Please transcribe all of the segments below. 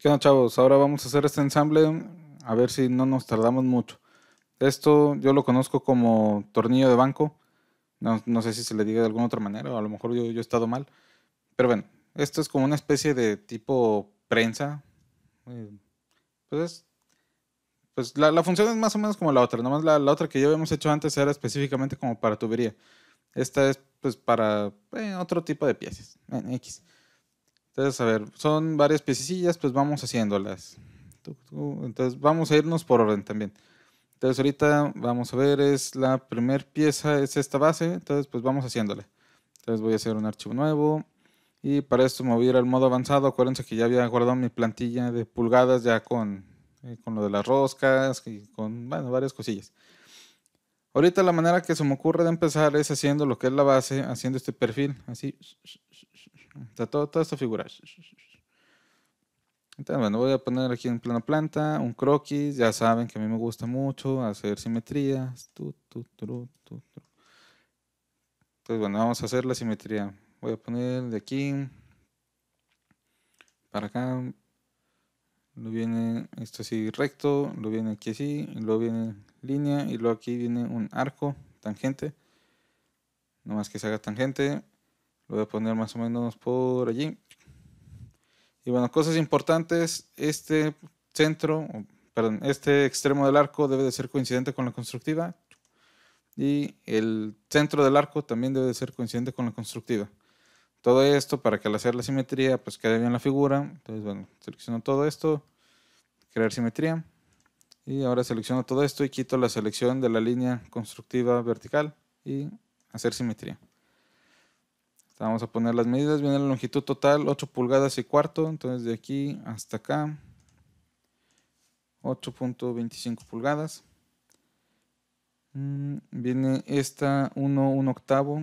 ¿Qué onda, chavos? Ahora vamos a hacer este ensamble, a ver si no nos tardamos mucho. Esto yo lo conozco como tornillo de banco. No, no sé si se le diga de alguna otra manera, o a lo mejor yo, he estado mal. Pero bueno, esto es como una especie de tipo prensa. Eh, pues, pues la, la, función es más o menos como la otra. Nomás la, la otra que ya habíamos hecho antes era específicamente como para tubería. Esta es pues para eh, otro tipo de piezas, en X. Entonces, a ver, son varias piecillas, pues vamos haciéndolas. Entonces, vamos a irnos por orden también. Entonces, ahorita vamos a ver, es la primera pieza, es esta base, entonces pues vamos haciéndola. Entonces voy a hacer un archivo nuevo y para esto me voy a ir al modo avanzado. Acuérdense que ya había guardado mi plantilla de pulgadas ya con, eh, con lo de las roscas y con bueno, varias cosillas. Ahorita la manera que se me ocurre de empezar es haciendo lo que es la base, haciendo este perfil, así está todo, toda esta figura. Entonces, bueno, voy a poner aquí en plano planta un croquis. Ya saben que a mí me gusta mucho hacer simetrías. Entonces, bueno, vamos a hacer la simetría. Voy a poner de aquí para acá. Lo viene esto así recto, lo viene aquí así, y luego viene línea y luego aquí viene un arco, tangente. No más que se haga tangente. Lo voy a poner más o menos por allí. Y bueno, cosas importantes, este centro, perdón, este extremo del arco debe de ser coincidente con la constructiva y el centro del arco también debe de ser coincidente con la constructiva. Todo esto para que al hacer la simetría pues quede bien la figura. Entonces, bueno, selecciono todo esto, crear simetría. Y ahora selecciono todo esto y quito la selección de la línea constructiva vertical y hacer simetría vamos a poner las medidas. Viene la longitud total, 8 pulgadas y cuarto. Entonces de aquí hasta acá, 8.25 pulgadas. Mm, viene esta 1, 1 octavo.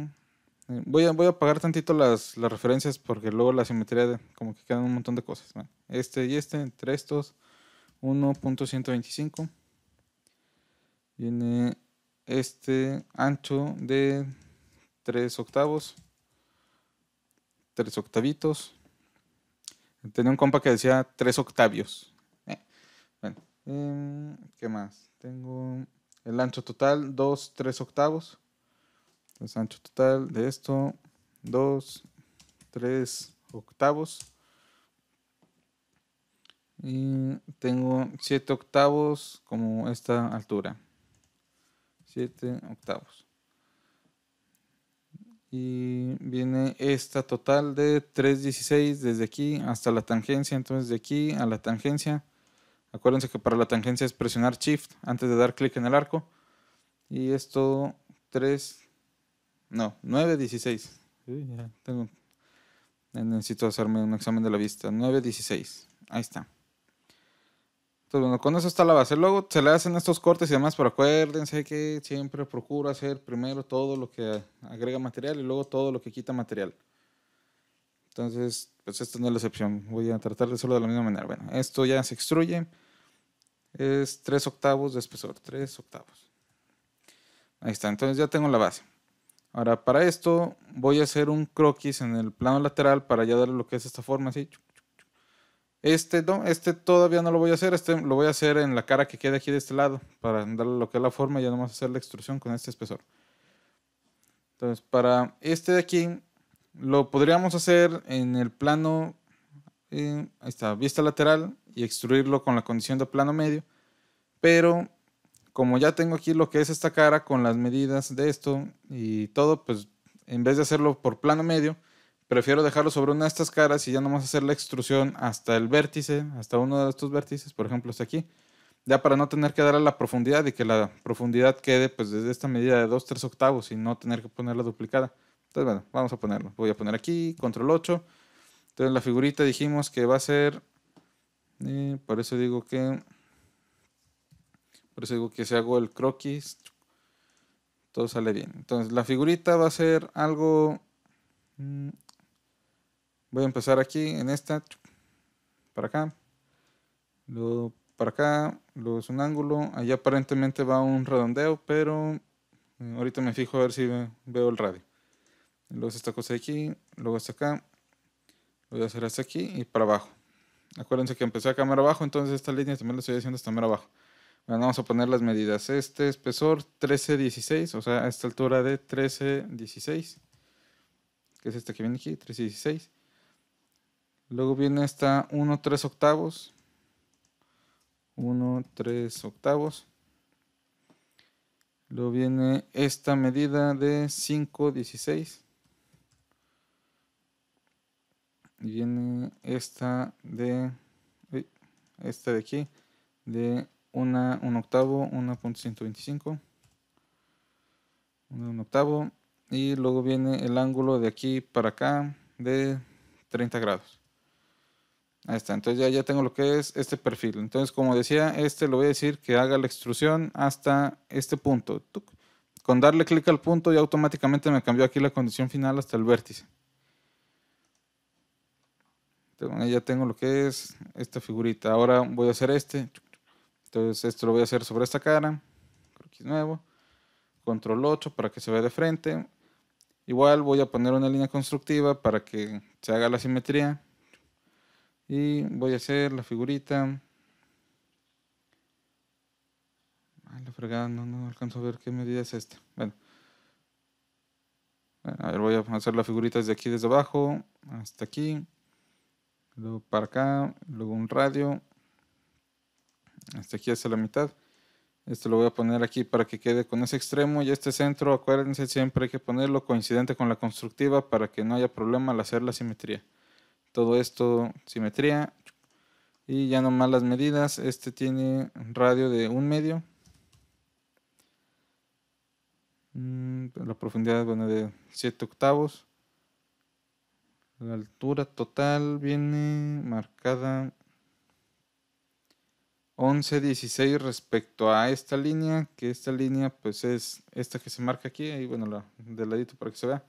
Eh, voy a, voy a apagar tantito las, referencias porque luego la simetría como que quedan un montón de cosas. Este y este, entre estos, 1.125. Viene este ancho de 3 octavos tres octavitos. Tenía un compa que decía tres octavios. Eh, em, ¿qué más? Tengo el ancho total, dos, tres octavos. El ancho total de esto, dos, tres octavos. Y tengo siete octavos como esta altura. siete octavos. Y viene esta total de 3.16 desde aquí hasta la tangencia. Entonces de aquí a la tangencia. Acuérdense que para la tangencia es presionar Shift antes de dar clic en el arco. Y esto 3, no, 9.16. necesito hacerme un examen de la vista. 9.16. Ahí está. Entonces, bueno, con eso está la base. Luego se le hacen estos cortes y demás, pero acuérdense que siempre procura hacer primero todo lo que agrega material y luego todo lo que quita material. Entonces, pues esto no es la excepción. Voy a tratar de hacerlo de la misma manera. Bueno, esto ya se extruye. Es 3 octavos de espesor. 3 octavos. Ahí está. Entonces ya tengo la base. Ahora, para esto voy a hacer un croquis en el plano lateral para ya darle lo que es esta forma así. Este no, este todavía no lo voy a hacer, este lo voy a hacer en la cara que queda aquí de este lado, para darle lo que es la forma y ya nomás hacer la extrusión con este espesor. Entonces, para este de aquí, lo podríamos hacer en el plano, eh, ahí está, vista lateral y extruirlo con la condición de plano medio, pero como ya tengo aquí lo que es esta cara con las medidas de esto y todo, pues en vez de hacerlo por plano medio, prefiero dejarlo sobre una de estas caras y ya nomás hacer la extrusión hasta el vértice, hasta uno de estos vértices, por ejemplo, hasta aquí. Ya para no tener que darle a la profundidad y que la profundidad quede pues desde esta medida de 2, 3 octavos y no tener que ponerla duplicada. Entonces, bueno, vamos a ponerlo. Voy a poner aquí, control 8. Entonces la figurita dijimos que va a ser, por eso digo que, por eso digo que si hago el croquis, todo sale bien. Entonces la figurita va a ser algo... Mm, Voy a empezar aquí en esta, para acá, luego para acá, luego es un ángulo. Allá aparentemente va un redondeo, pero eh, ahorita me fijo a ver si veo el radio. Luego esta cosa de aquí, luego hasta acá. Voy a hacer hasta aquí y para abajo. Acuérdense que empecé a cámara abajo, entonces esta línea también la estoy haciendo hasta mero abajo. vamos a poner las medidas. Este espesor 1316, o sea, esta altura de 1316, que es esta que viene aquí, 1316. Luego viene esta 1, 3 octavos. 1, 3 octavos. Luego viene esta medida de 5, 16. Y viene esta de esta de aquí de 1 1 octavo, 1.125. 1 octavo. Y luego viene el ángulo de aquí para acá de 30 grados. Ahí está, entonces ya, tengo lo que es este perfil. Entonces, como decía, este lo voy a decir que haga la extrusión hasta este punto. Con darle clic al punto ya automáticamente me cambió aquí la condición final hasta el vértice. ya tengo lo que es esta figurita. Ahora voy a hacer este. Entonces esto lo voy a hacer sobre esta cara. nuevo. Control 8 para que se vea de frente. Igual voy a poner una línea constructiva para que se haga la simetría. Y voy a hacer la figurita. Ay, la no, alcanzo a ver qué medida es esta. Bueno. A ver, voy a hacer la figurita desde aquí, desde abajo, hasta aquí. Luego para acá, luego un radio. Hasta aquí, hasta la mitad. Esto lo voy a poner aquí para que quede con ese extremo y este centro, acuérdense, siempre hay que ponerlo coincidente con la constructiva para que no haya problema al hacer la simetría todo esto, simetría. Y ya nomás las medidas. Este tiene radio de un medio. Mm, la profundidad, bueno, de 7 octavos. La altura total viene marcada 11, 16 respecto a esta línea, que esta línea pues es esta que se marca aquí, ahí bueno, la, del ladito para que se vea.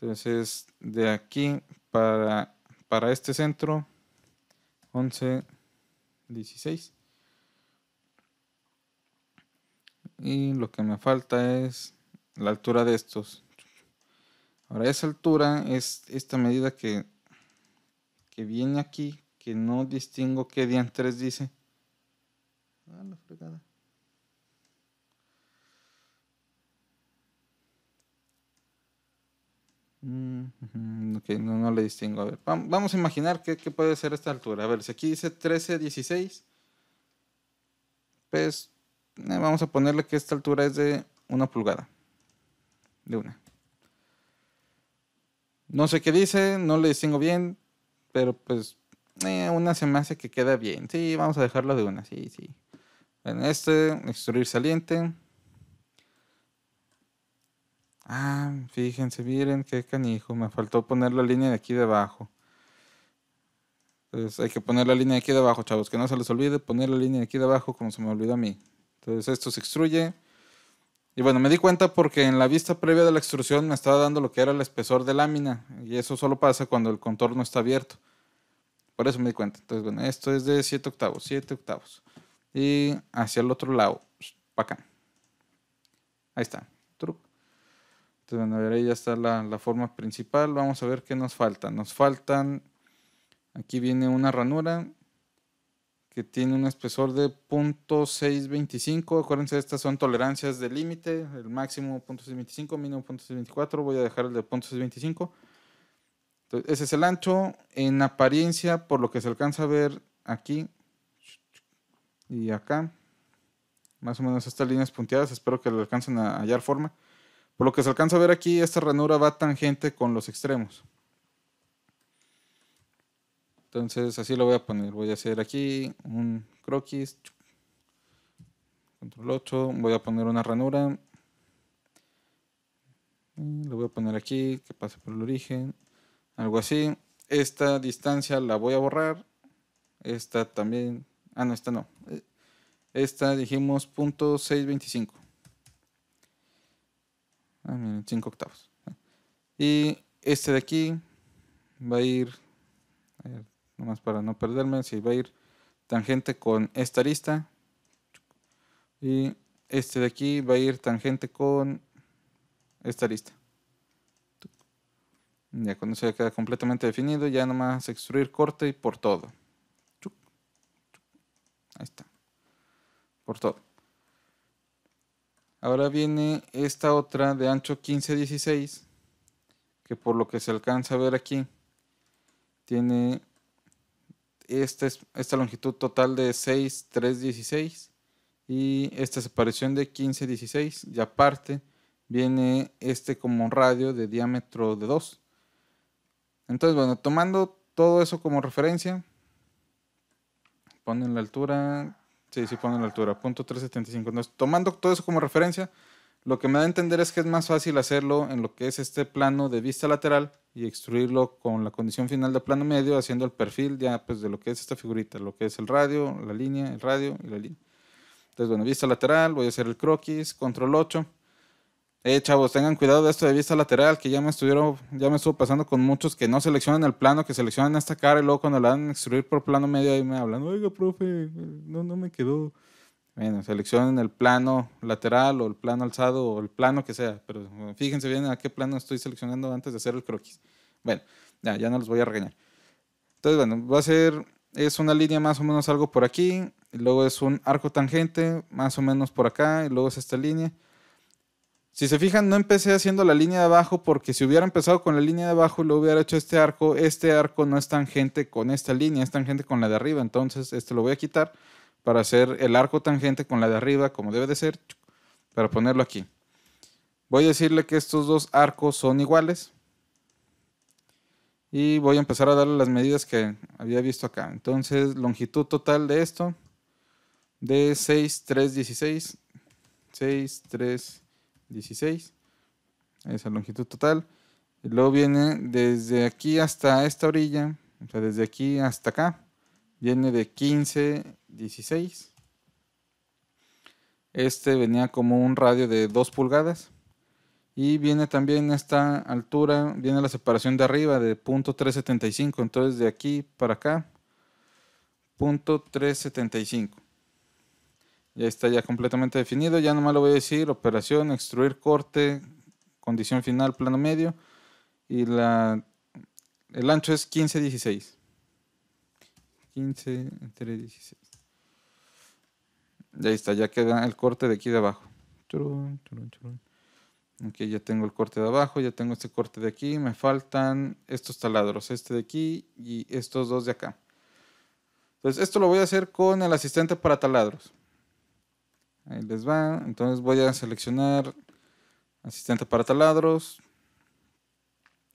Entonces, de aquí para para este centro 11, 16. Y lo que me falta es la altura de estos. Ahora esa altura es esta medida que, que viene aquí, que no distingo qué diantres dice. Ah, fregada. Mm, ok, no, no le distingo. vamos a imaginar que puede ser esta altura. A ver, si aquí dice 13, 16, pues eh, vamos a ponerle que esta altura es de una pulgada. De una. No sé qué dice, no le distingo bien, pero pues eh, una se me hace que queda bien. Sí, vamos a dejarlo de una, sí, sí. En este, extruir saliente. Ah, fíjense, miren qué canijo. Me faltó poner la línea de aquí debajo. Entonces hay que poner la línea de aquí debajo, chavos. Que no se les olvide poner la línea de aquí debajo como se me olvidó a mí. Entonces esto se extruye. Y bueno, me di cuenta porque en la vista previa de la extrusión me estaba dando lo que era el espesor de lámina. Y eso solo pasa cuando el contorno está abierto. Por eso me di cuenta. Entonces, bueno, esto es de 7 octavos, 7 octavos. Y hacia el otro lado, para acá. Ahí está. Este, bueno, ahí ya está la, forma principal. Vamos a ver qué nos falta. Nos faltan, aquí viene una ranura que tiene un espesor de 0.625. Acuérdense, estas son tolerancias de límite, el máximo 0.625, mínimo 0.624. Voy a dejar el de 0.625. ese es el ancho. En apariencia, por lo que se alcanza a ver aquí y acá, más o menos estas líneas punteadas, espero que le alcancen a hallar forma por lo que se alcanza a ver aquí, esta ranura va tangente con los extremos. Entonces así lo voy a poner. Voy a hacer aquí un croquis. Control 8. Voy a poner una ranura. Lo voy a poner aquí, que pase por el origen. Algo así. Esta distancia la voy a borrar. Esta también. Ah, no, esta no. Esta dijimos .625. 5 ah, octavos. Y este de aquí va a ir, nomás para no perderme, si va a ir tangente con esta arista. Y este de aquí va a ir tangente con esta arista. Ya cuando se queda completamente definido, ya nomás extruir corte y por todo. Ahí está. Por todo. Ahora viene esta otra de ancho 15-16, que por lo que se alcanza a ver aquí, tiene esta, esta longitud total de 6-3-16 y esta separación de 15-16 y aparte viene este como radio de diámetro de 2. Entonces, bueno, tomando todo eso como referencia, ponen la altura Sí, sí ponen la altura, punto 375. tomando todo eso como referencia, lo que me da a entender es que es más fácil hacerlo en lo que es este plano de vista lateral y extruirlo con la condición final de plano medio, haciendo el perfil ya pues, de lo que es esta figurita, lo que es el radio, la línea, el radio y la línea. Entonces, bueno, vista lateral, voy a hacer el croquis, control 8. Eh, chavos, tengan cuidado de esto de vista lateral, que ya me estuvieron, ya me estuvo pasando con muchos que no seleccionan el plano, que seleccionan esta cara y luego cuando la dan a extruir por plano medio ahí me hablan, oiga, profe, no, no me quedó. Bueno, seleccionen el plano lateral o el plano alzado o el plano que sea, pero eh, fíjense bien a qué plano estoy seleccionando antes de hacer el croquis. Bueno, ya, ya no los voy a regañar. Entonces, bueno, va a ser, es una línea más o menos algo por aquí, luego es un arco tangente más o menos por acá, y luego es esta línea si se fijan, no empecé haciendo la línea de abajo porque si hubiera empezado con la línea de abajo y lo hubiera hecho este arco, este arco no es tangente con esta línea, es tangente con la de arriba. Entonces, este lo voy a quitar para hacer el arco tangente con la de arriba, como debe de ser, para ponerlo aquí. Voy a decirle que estos dos arcos son iguales. Y voy a empezar a darle las medidas que había visto acá. Entonces, longitud total de esto, de 6, 3, 16, 6, 3, 16. Esa longitud total. Y luego viene desde aquí hasta esta orilla, o sea, desde aquí hasta acá, viene de 15, 16. Este venía como un radio de 2 pulgadas. Y viene también esta altura, viene la separación de arriba de .375, entonces de aquí para acá, .375. Ya está ya completamente definido. Ya nomás lo voy a decir. Operación, extruir corte, condición final, plano medio. Y la, el ancho es 15, 16. 15 entre 16. Ya está, ya queda el corte de aquí de abajo. Ok, ya tengo el corte de abajo, ya tengo este corte de aquí. Me faltan estos taladros, este de aquí y estos dos de acá. Entonces, esto lo voy a hacer con el asistente para taladros. Ahí les va. Entonces voy a seleccionar asistente para taladros.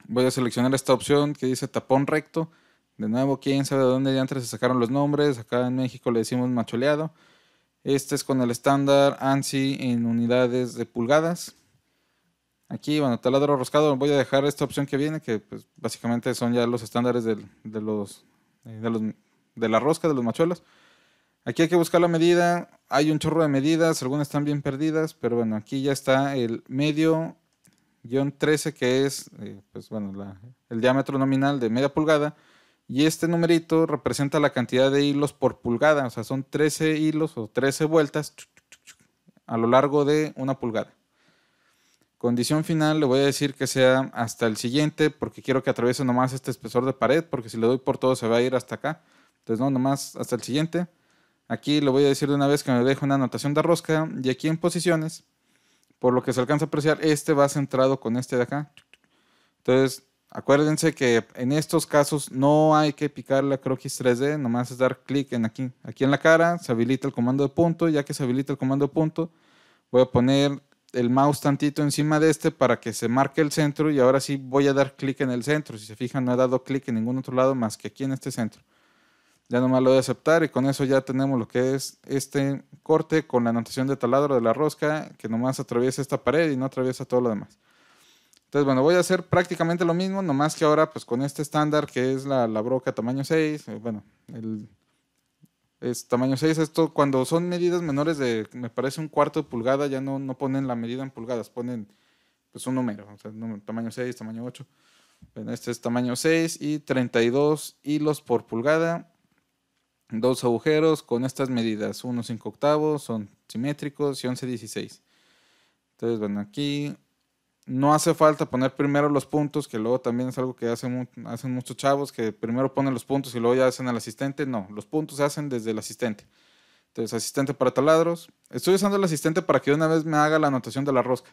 Voy a seleccionar esta opción que dice tapón recto. De nuevo, quién sabe de dónde ya antes se sacaron los nombres. Acá en México le decimos macholeado. Este es con el estándar ANSI en unidades de pulgadas. Aquí, bueno, taladro roscado, voy a dejar esta opción que viene, que pues, básicamente son ya los estándares de, los, eh, de, de la rosca, de los machuelos. Aquí hay que buscar la medida. Hay un chorro de medidas, algunas están bien perdidas, pero bueno, aquí ya está el medio guión 13, que es eh, pues bueno, el diámetro nominal de media pulgada. Y este numerito representa la cantidad de hilos por pulgada, o sea, son 13 hilos o 13 vueltas a lo largo de una pulgada. Condición final, le voy a decir que sea hasta el siguiente, porque quiero que atraviese nomás este espesor de pared, porque si le doy por todo se va a ir hasta acá. Entonces, no, nomás hasta el siguiente. Aquí lo voy a decir de una vez que me dejo una anotación de rosca. Y aquí en posiciones, por lo que se alcanza a apreciar, este va centrado con este de acá. Entonces, acuérdense que en estos casos no hay que picar la croquis 3D, nomás es dar clic en aquí. Aquí en la cara se habilita el comando de punto. Ya que se habilita el comando de punto, voy a poner el mouse tantito encima de este para que se marque el centro y ahora sí voy a dar clic en el centro. Si se fijan, no he dado clic en ningún otro lado más que aquí en este centro. Ya nomás lo voy a aceptar y con eso ya tenemos lo que es este corte con la anotación de taladro de la rosca que nomás atraviesa esta pared y no atraviesa todo lo demás. Entonces, bueno, voy a hacer prácticamente lo mismo, nomás que ahora pues con este estándar que es la, broca tamaño 6, eh, bueno, el, es tamaño 6, esto cuando son medidas menores de, me parece un cuarto de pulgada, ya no, no ponen la medida en pulgadas, ponen pues un número, tamaño 6, tamaño 8. Bueno, este es tamaño 6 y 32 hilos por pulgada dos agujeros con estas medidas, 1 5 octavos, son simétricos y 11 16. Entonces, bueno, aquí no hace falta poner primero los puntos, que luego también es algo que hacen, hacen muchos chavos, que primero ponen los puntos y luego ya hacen al asistente. No, los puntos se hacen desde el asistente. Entonces, asistente para taladros. Estoy usando el asistente para que una vez me haga la anotación de la rosca.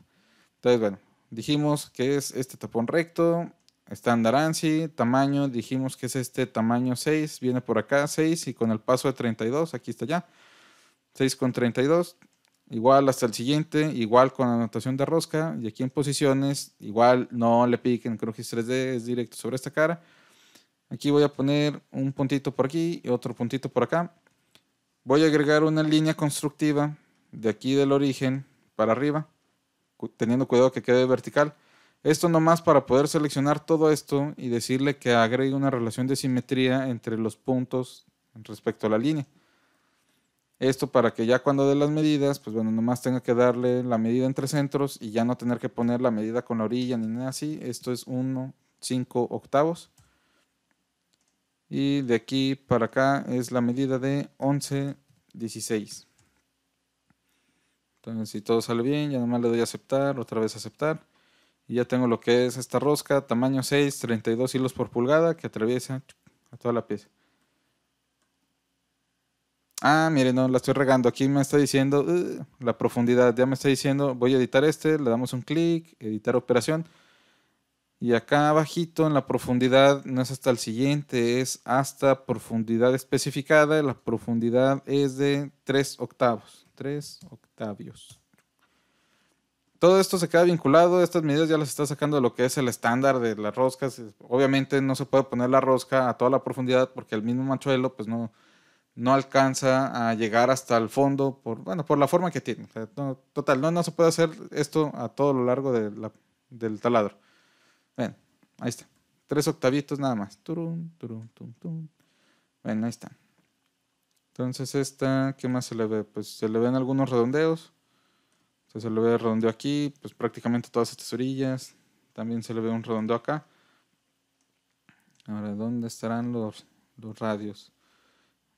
Entonces, bueno, dijimos que es este tapón recto, Estándar ANSI, tamaño, dijimos que es este tamaño 6, viene por acá 6 y con el paso de 32, aquí está ya, 6 con 32, igual hasta el siguiente, igual con anotación de rosca y aquí en posiciones, igual no le piquen es 3D, es directo sobre esta cara. Aquí voy a poner un puntito por aquí y otro puntito por acá. Voy a agregar una línea constructiva de aquí del origen para arriba, teniendo cuidado que quede vertical esto nomás para poder seleccionar todo esto y decirle que agregue una relación de simetría entre los puntos respecto a la línea. Esto para que ya cuando dé las medidas, pues bueno, nomás tenga que darle la medida entre centros y ya no tener que poner la medida con la orilla ni nada así. Esto es 1, 5 octavos. Y de aquí para acá es la medida de 11, 16. Entonces si todo sale bien, ya nomás le doy a aceptar, otra vez aceptar y ya tengo lo que es esta rosca, tamaño 6, 32 hilos por pulgada, que atraviesa a toda la pieza. Ah, miren, no, la estoy regando. Aquí me está diciendo uh, la profundidad. Ya me está diciendo, voy a editar este, le damos un clic, editar operación. Y acá abajito en la profundidad no es hasta el siguiente, es hasta profundidad especificada. La profundidad es de 3 octavos. 3 octavios todo esto se queda vinculado, estas medidas ya las está sacando de lo que es el estándar de las roscas. Obviamente no se puede poner la rosca a toda la profundidad porque el mismo machuelo pues no, no alcanza a llegar hasta el fondo por, bueno, por la forma que tiene. total, no, no se puede hacer esto a todo lo largo del taladro. Ven, ahí está. Tres octavitos nada más. Ven, ahí está. Entonces esta, ¿qué más se le ve? Pues se le ven algunos redondeos. Entonces se le ve redondeo aquí, pues prácticamente todas estas orillas. También se le ve un redondeo acá. Ahora, ¿dónde estarán los, los radios?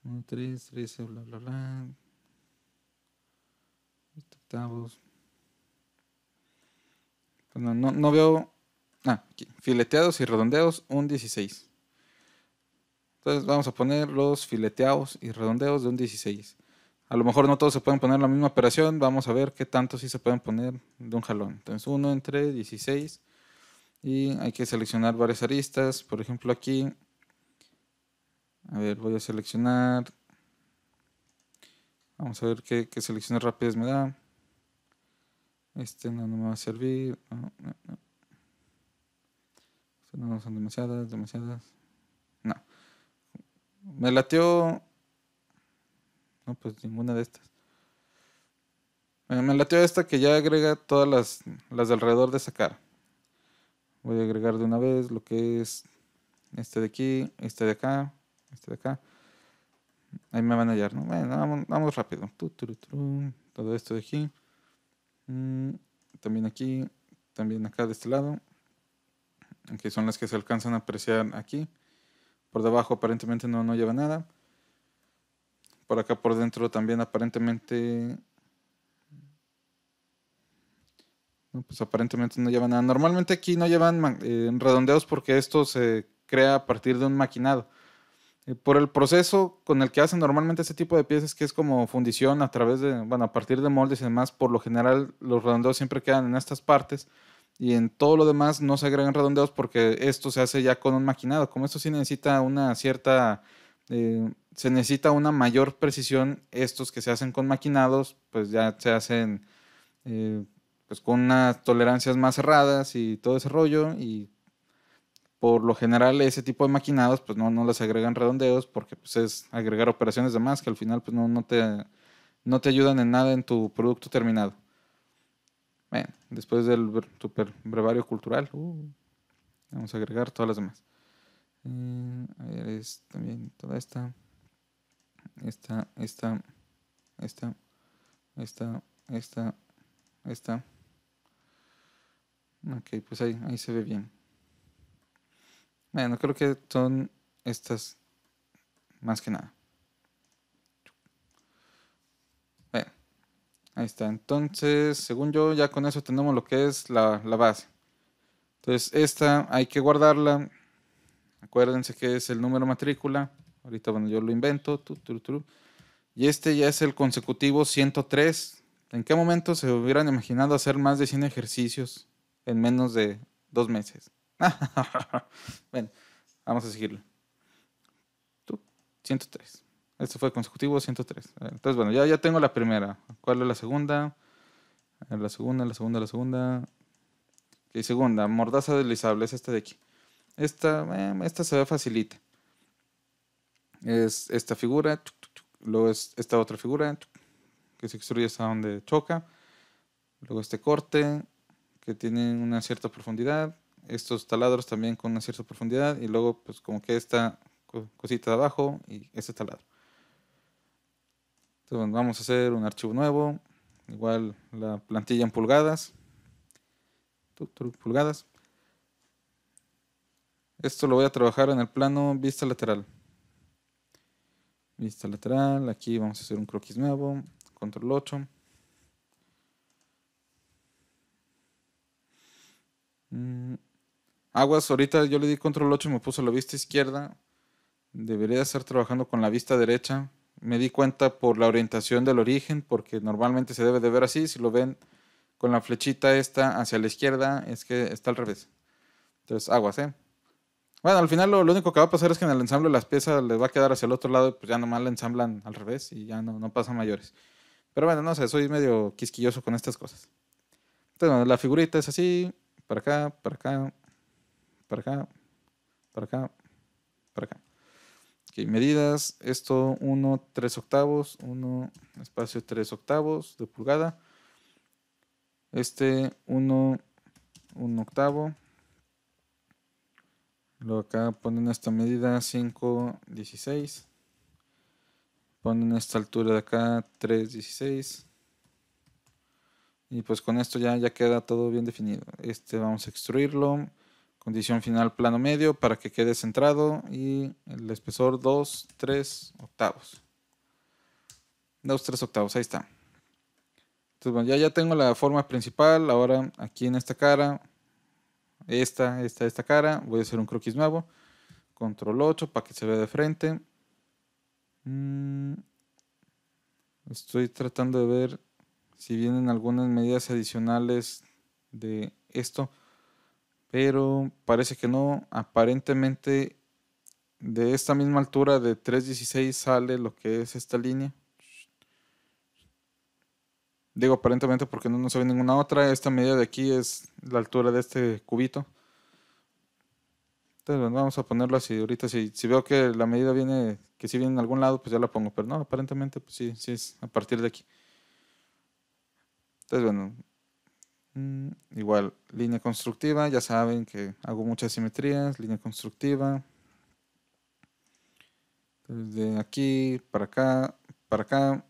1, 3, 13, bla, bla, bla. Este Octavos. Pues no, veo. Ah, aquí. Fileteados y redondeos un 16. Entonces vamos a poner los fileteados y redondeos de un 16. A lo mejor no todos se pueden poner la misma operación, vamos a ver qué tanto sí se pueden poner de un jalón. Entonces, 1 entre 16 y hay que seleccionar varias aristas. Por ejemplo, aquí, a ver, voy a seleccionar, vamos a ver qué, selecciones rápidas me da. Este no, me va a servir. No, no son demasiadas, demasiadas. No. Me lateó no, pues ninguna de estas. Bueno, me lateo esta que ya agrega todas las, de alrededor de esa cara. Voy a agregar de una vez lo que es este de aquí, este de acá, este de acá. Ahí me van a hallar, ¿no? Bueno, vamos, rápido. Todo esto de aquí. Mm, también aquí, también acá de este lado. Aunque son las que se alcanzan a apreciar aquí. Por debajo aparentemente no, no lleva nada. Por acá por dentro también aparentemente... No, pues aparentemente no llevan nada. Normalmente aquí no llevan eh, redondeos porque esto se crea a partir de un maquinado. Eh, por el proceso con el que hacen normalmente este tipo de piezas, que es como fundición a través de, bueno, a partir de moldes y demás, por lo general los redondeos siempre quedan en estas partes y en todo lo demás no se agregan redondeos porque esto se hace ya con un maquinado. Como esto sí necesita una cierta eh, se necesita una mayor precisión. Estos que se hacen con maquinados, pues ya se hacen eh, pues con unas tolerancias más cerradas y todo ese rollo. Y por lo general ese tipo de maquinados, pues no, no les agregan redondeos porque pues es agregar operaciones de más que al final pues no, no, te, no te ayudan en nada en tu producto terminado. después del super brevario cultural, uh, vamos a agregar todas las demás. Eh, a ver, también toda esta esta, esta, esta, esta, esta, esta. Ok, pues ahí, se ve bien. Bueno, creo que son estas más que nada. Bueno, ahí está. Entonces, según yo, ya con eso tenemos lo que es la, la base. Entonces, esta hay que guardarla. Acuérdense que es el número matrícula. Ahorita, bueno, yo lo invento. Y este ya es el consecutivo 103. ¿En qué momento se hubieran imaginado hacer más de 100 ejercicios en menos de dos meses? bueno, vamos a seguirlo. 103. Este fue consecutivo 103. Entonces, bueno, ya, ya tengo la primera. ¿Cuál es la segunda? Eh, la segunda, la segunda, la segunda. Y segunda, mordaza deslizable, es esta de aquí. Esta, eh, esta se ve facilita es esta figura, luego es esta otra figura que se extruye hasta donde choca, luego este corte que tiene una cierta profundidad, estos taladros también con una cierta profundidad y luego pues como que esta cosita de abajo y este taladro. Entonces vamos a hacer un archivo nuevo, igual la plantilla en pulgadas, pulgadas. Esto lo voy a trabajar en el plano vista lateral. Vista lateral. Aquí vamos a hacer un croquis nuevo. Control 8. Mm, aguas, ahorita yo le di control 8 y me puso la vista izquierda. Debería estar trabajando con la vista derecha. Me di cuenta por la orientación del origen, porque normalmente se debe de ver así. Si lo ven con la flechita esta hacia la izquierda, es que está al revés. Entonces, aguas, ¿eh? Bueno, al final lo, único que va a pasar es que en el ensamble las piezas les va a quedar hacia el otro lado pues ya nomás la ensamblan al revés y ya no, no pasan mayores. Pero bueno, no sé, soy medio quisquilloso con estas cosas. Entonces, la figurita es así, para acá, para acá, para acá, para acá, para acá. Ok, medidas, esto 1, 3 octavos, 1, espacio 3 octavos de pulgada. Este 1, 1 octavo, Luego acá ponen esta medida 16 Ponen esta altura de acá 16 Y pues con esto ya, ya queda todo bien definido. Este vamos a extruirlo. Condición final plano medio para que quede centrado. Y el espesor 2, 3 octavos. 2, 3 octavos, ahí está. Entonces bueno, ya, ya tengo la forma principal. Ahora aquí en esta cara esta, esta, esta cara. Voy a hacer un croquis nuevo. Control 8 para que se vea de frente. Mm, estoy tratando de ver si vienen algunas medidas adicionales de esto. Pero parece que no. Aparentemente de esta misma altura de 3.16 sale lo que es esta línea. Digo aparentemente porque no, no se ve ninguna otra. Esta medida de aquí es la altura de este cubito. Entonces vamos a ponerlo así. Ahorita si, veo que la medida viene, que si viene en algún lado, pues ya la pongo. Pero no, aparentemente pues sí, sí es a partir de aquí. Entonces bueno, mm, igual, línea constructiva, ya saben que hago muchas simetrías, línea constructiva. Desde aquí para acá, para acá,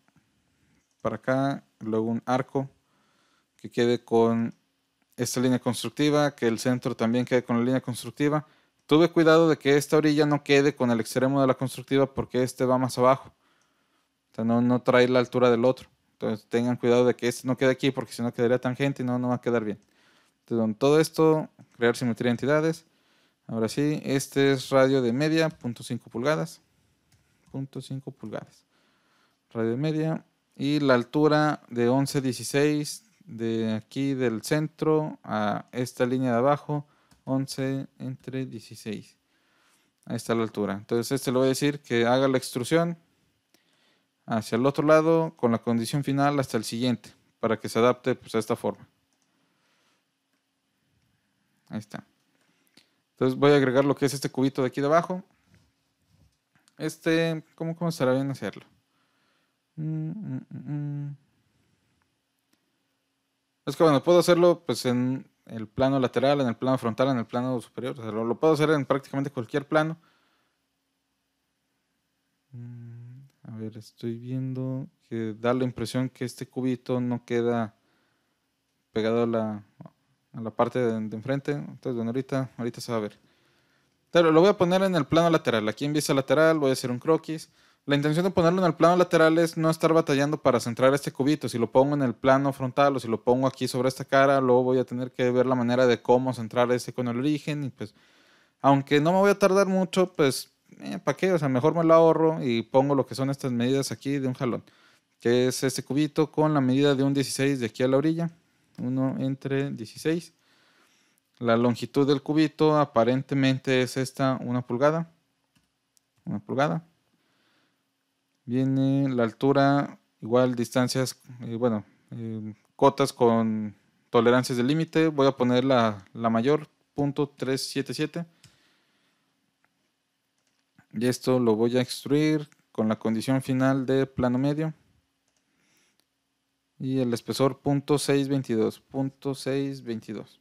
para acá, luego un arco que quede con esta línea constructiva, que el centro también quede con la línea constructiva. Tuve cuidado de que esta orilla no quede con el extremo de la constructiva porque este va más abajo. O no, trae la altura del otro. Entonces tengan cuidado de que este no quede aquí porque si no quedaría tangente y no, no va a quedar bien. Entonces todo esto, crear simetría de entidades. Ahora sí, este es radio de media, .5 pulgadas. .5 pulgadas. Radio de media, y la altura de 11.16 de aquí del centro a esta línea de abajo, 11 entre 16. Ahí está la altura. Entonces este le voy a decir que haga la extrusión hacia el otro lado con la condición final hasta el siguiente para que se adapte pues, a esta forma. Ahí está. Entonces voy a agregar lo que es este cubito de aquí de abajo. Este, ¿cómo, cómo estará bien hacerlo? Es que bueno, puedo hacerlo pues en el plano lateral, en el plano frontal, en el plano superior. lo, puedo hacer en prácticamente cualquier plano. Mm, a ver, estoy viendo que da la impresión que este cubito no queda pegado a la, parte de, enfrente. Entonces, bueno, ahorita, ahorita se va a ver. Pero lo voy a poner en el plano lateral. Aquí en vista lateral voy a hacer un croquis. La intención de ponerlo en el plano lateral es no estar batallando para centrar este cubito. Si lo pongo en el plano frontal o si lo pongo aquí sobre esta cara, luego voy a tener que ver la manera de cómo centrar ese con el origen. pues, aunque no me voy a tardar mucho, pues, eh, ¿para qué? O sea, mejor me lo ahorro y pongo lo que son estas medidas aquí de un jalón. Que es este cubito con la medida de un 16 de aquí a la orilla. Uno entre 16. La longitud del cubito aparentemente es esta, una pulgada. Una pulgada Viene la altura, igual distancias, eh, bueno, eh, cotas con tolerancias de límite. Voy a poner la, mayor, punto 377. Y esto lo voy a extruir con la condición final de plano medio. Y el espesor punto 622, 622.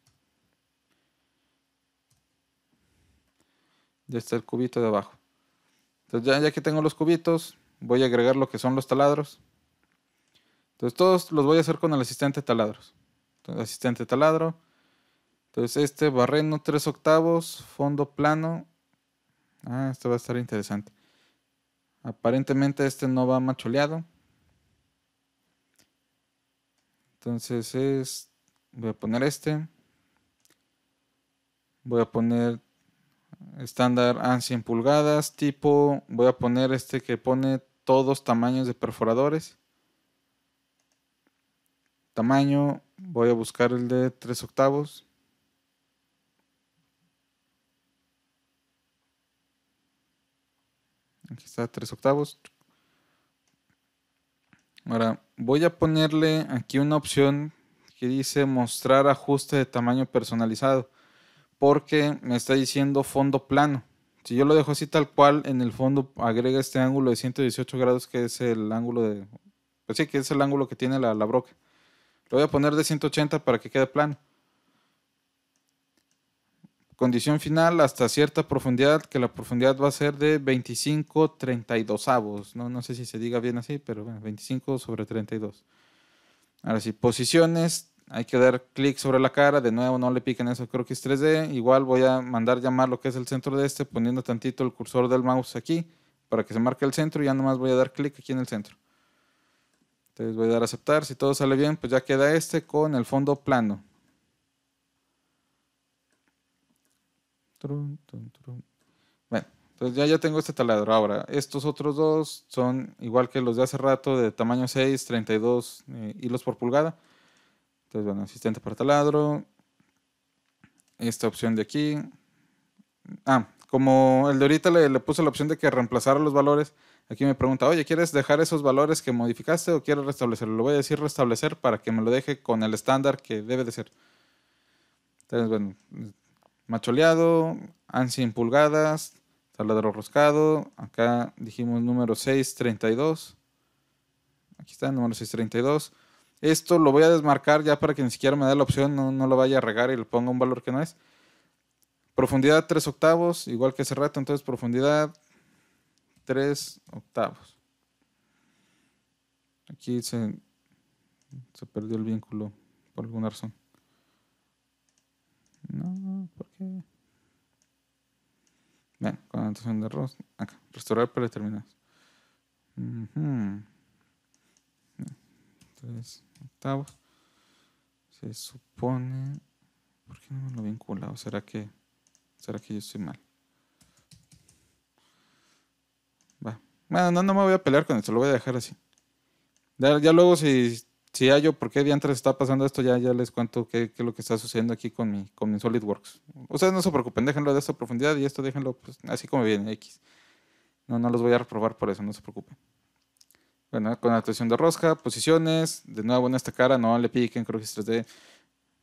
Ya está el cubito de abajo. Entonces ya, ya que tengo los cubitos, voy a agregar lo que son los taladros. Entonces todos los voy a hacer con el asistente taladros. asistente taladro. Entonces este barreno 3 octavos, fondo plano. Ah, esto va a estar interesante. Aparentemente este no va macholeado. Entonces es, voy a poner este. Voy a poner estándar ANSI en pulgadas, tipo, voy a poner este que pone todos tamaños de perforadores. Tamaño, voy a buscar el de 3 octavos. Aquí está 3 octavos. Ahora voy a ponerle aquí una opción que dice mostrar ajuste de tamaño personalizado porque me está diciendo fondo plano. Si yo lo dejo así tal cual, en el fondo agrega este ángulo de 118 grados que es el ángulo de... Pues que es el ángulo que tiene la, broca. Lo voy a poner de 180 para que quede plano. Condición final hasta cierta profundidad, que la profundidad va a ser de 25 32 avos. No, no sé si se diga bien así, pero bueno, 25 sobre 32. Ahora sí, posiciones hay que dar clic sobre la cara, de nuevo no le piquen eso, creo que es 3D, igual voy a mandar llamar lo que es el centro de este, poniendo tantito el cursor del mouse aquí, para que se marque el centro, y ya nomás voy a dar clic aquí en el centro. Entonces voy a dar a aceptar, si todo sale bien, pues ya queda este con el fondo plano. Bueno, entonces ya, ya tengo este taladro. Ahora, estos otros dos son igual que los de hace rato, de tamaño 6, 32 eh, hilos por pulgada. Entonces, bueno, asistente para taladro. Esta opción de aquí. Ah, como el de ahorita le, puse la opción de que reemplazara los valores, aquí me pregunta, oye, ¿quieres dejar esos valores que modificaste o quieres restablecerlo? Lo voy a decir restablecer para que me lo deje con el estándar que debe de ser. Entonces, bueno, macholeado, ANSI en pulgadas, taladro roscado, acá dijimos número 632. Aquí está, número 632 esto lo voy a desmarcar ya para que ni siquiera me dé la opción, no, lo vaya a regar y le ponga un valor que no es. Profundidad 3 octavos, igual que hace rato, entonces profundidad 3 octavos. Aquí se, perdió el vínculo por alguna razón. No, ¿por qué? Bien, con anotación de arroz. Acá, restaurar para Uh se supone... ¿Por qué no lo he vinculado? ¿Será que, será que yo estoy mal? Bueno, no, me voy a pelear con esto, lo voy a dejar así. Ya, luego si, si yo por qué diantres está pasando esto, ya, ya les cuento qué, es lo que está sucediendo aquí con mi, con mi SolidWorks. Ustedes no se preocupen, déjenlo de esta profundidad y esto déjenlo pues, así como viene X. No, no los voy a reprobar por eso, no se preocupen. Bueno, con la actuación de Rosca, posiciones, de nuevo en esta cara, no le piquen, creo que es 3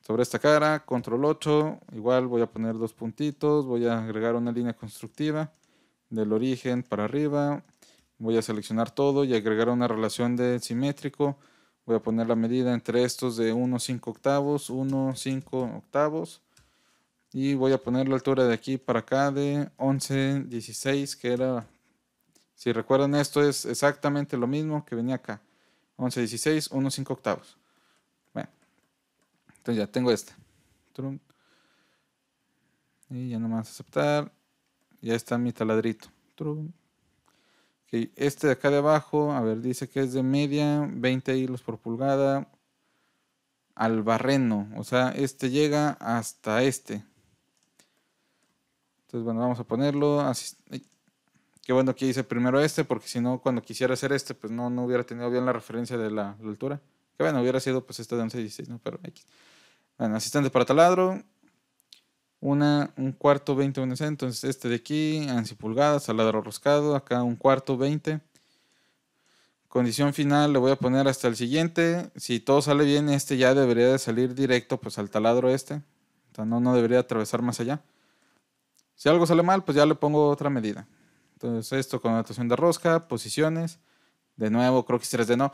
Sobre esta cara, control 8, igual voy a poner dos puntitos, voy a agregar una línea constructiva del origen para arriba, voy a seleccionar todo y agregar una relación de simétrico, voy a poner la medida entre estos de 1, 5 octavos, 1, 5 octavos, y voy a poner la altura de aquí para acá de 11, 16, que era si recuerdan, esto es exactamente lo mismo que venía acá. 11, 16, 1, 5 octavos. Bueno, entonces ya tengo este. Y ya nomás aceptar. Ya está mi taladrito. este de acá de abajo, a ver, dice que es de media, 20 hilos por pulgada al barreno. O sea, este llega hasta este. Entonces, bueno, vamos a ponerlo. Así, qué bueno que hice primero este, porque si no, cuando quisiera hacer este, pues no, no hubiera tenido bien la referencia de la, altura. Que bueno, hubiera sido pues esta de 11 y 16, ¿no? Pero aquí. Bueno, asistente para taladro. Una, un cuarto 20 entonces este de aquí, ansi pulgadas, taladro roscado, acá un cuarto 20. Condición final le voy a poner hasta el siguiente. Si todo sale bien, este ya debería de salir directo pues al taladro este. O sea, no, no debería atravesar más allá. Si algo sale mal, pues ya le pongo otra medida. Entonces esto con anotación de rosca, posiciones. De nuevo, creo que es 3 d no.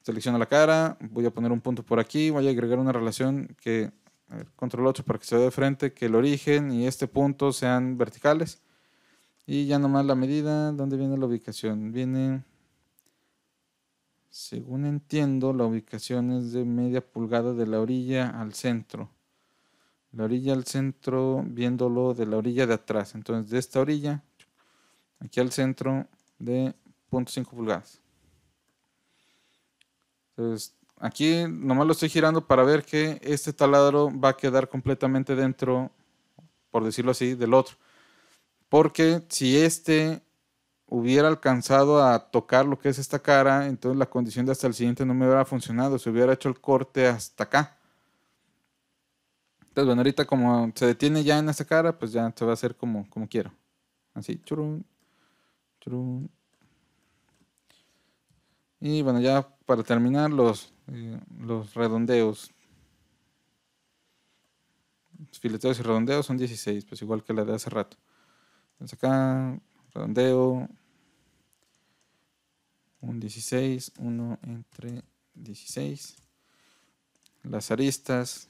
Selecciono la cara, voy a poner un punto por aquí, voy a agregar una relación que, control 8 para que se vea de frente, que el origen y este punto sean verticales. Y ya nomás la medida, ¿dónde viene la ubicación? Viene, según entiendo, la ubicación es de media pulgada de la orilla al centro. La orilla al centro, viéndolo de la orilla de atrás. Entonces, de esta orilla aquí al centro de 0.5 pulgadas. Entonces, aquí nomás lo estoy girando para ver que este taladro va a quedar completamente dentro, por decirlo así, del otro. Porque si este hubiera alcanzado a tocar lo que es esta cara, entonces la condición de hasta el siguiente no me hubiera funcionado, se hubiera hecho el corte hasta acá. Entonces, bueno, ahorita como se detiene ya en esta cara, pues ya se va a hacer como, como quiero. Así, churum, y bueno, ya para terminar, los, eh, los redondeos. Los fileteos y redondeos son 16, pues igual que la de hace rato. Entonces acá, redondeo. Un 16, 1 entre 16. Las aristas,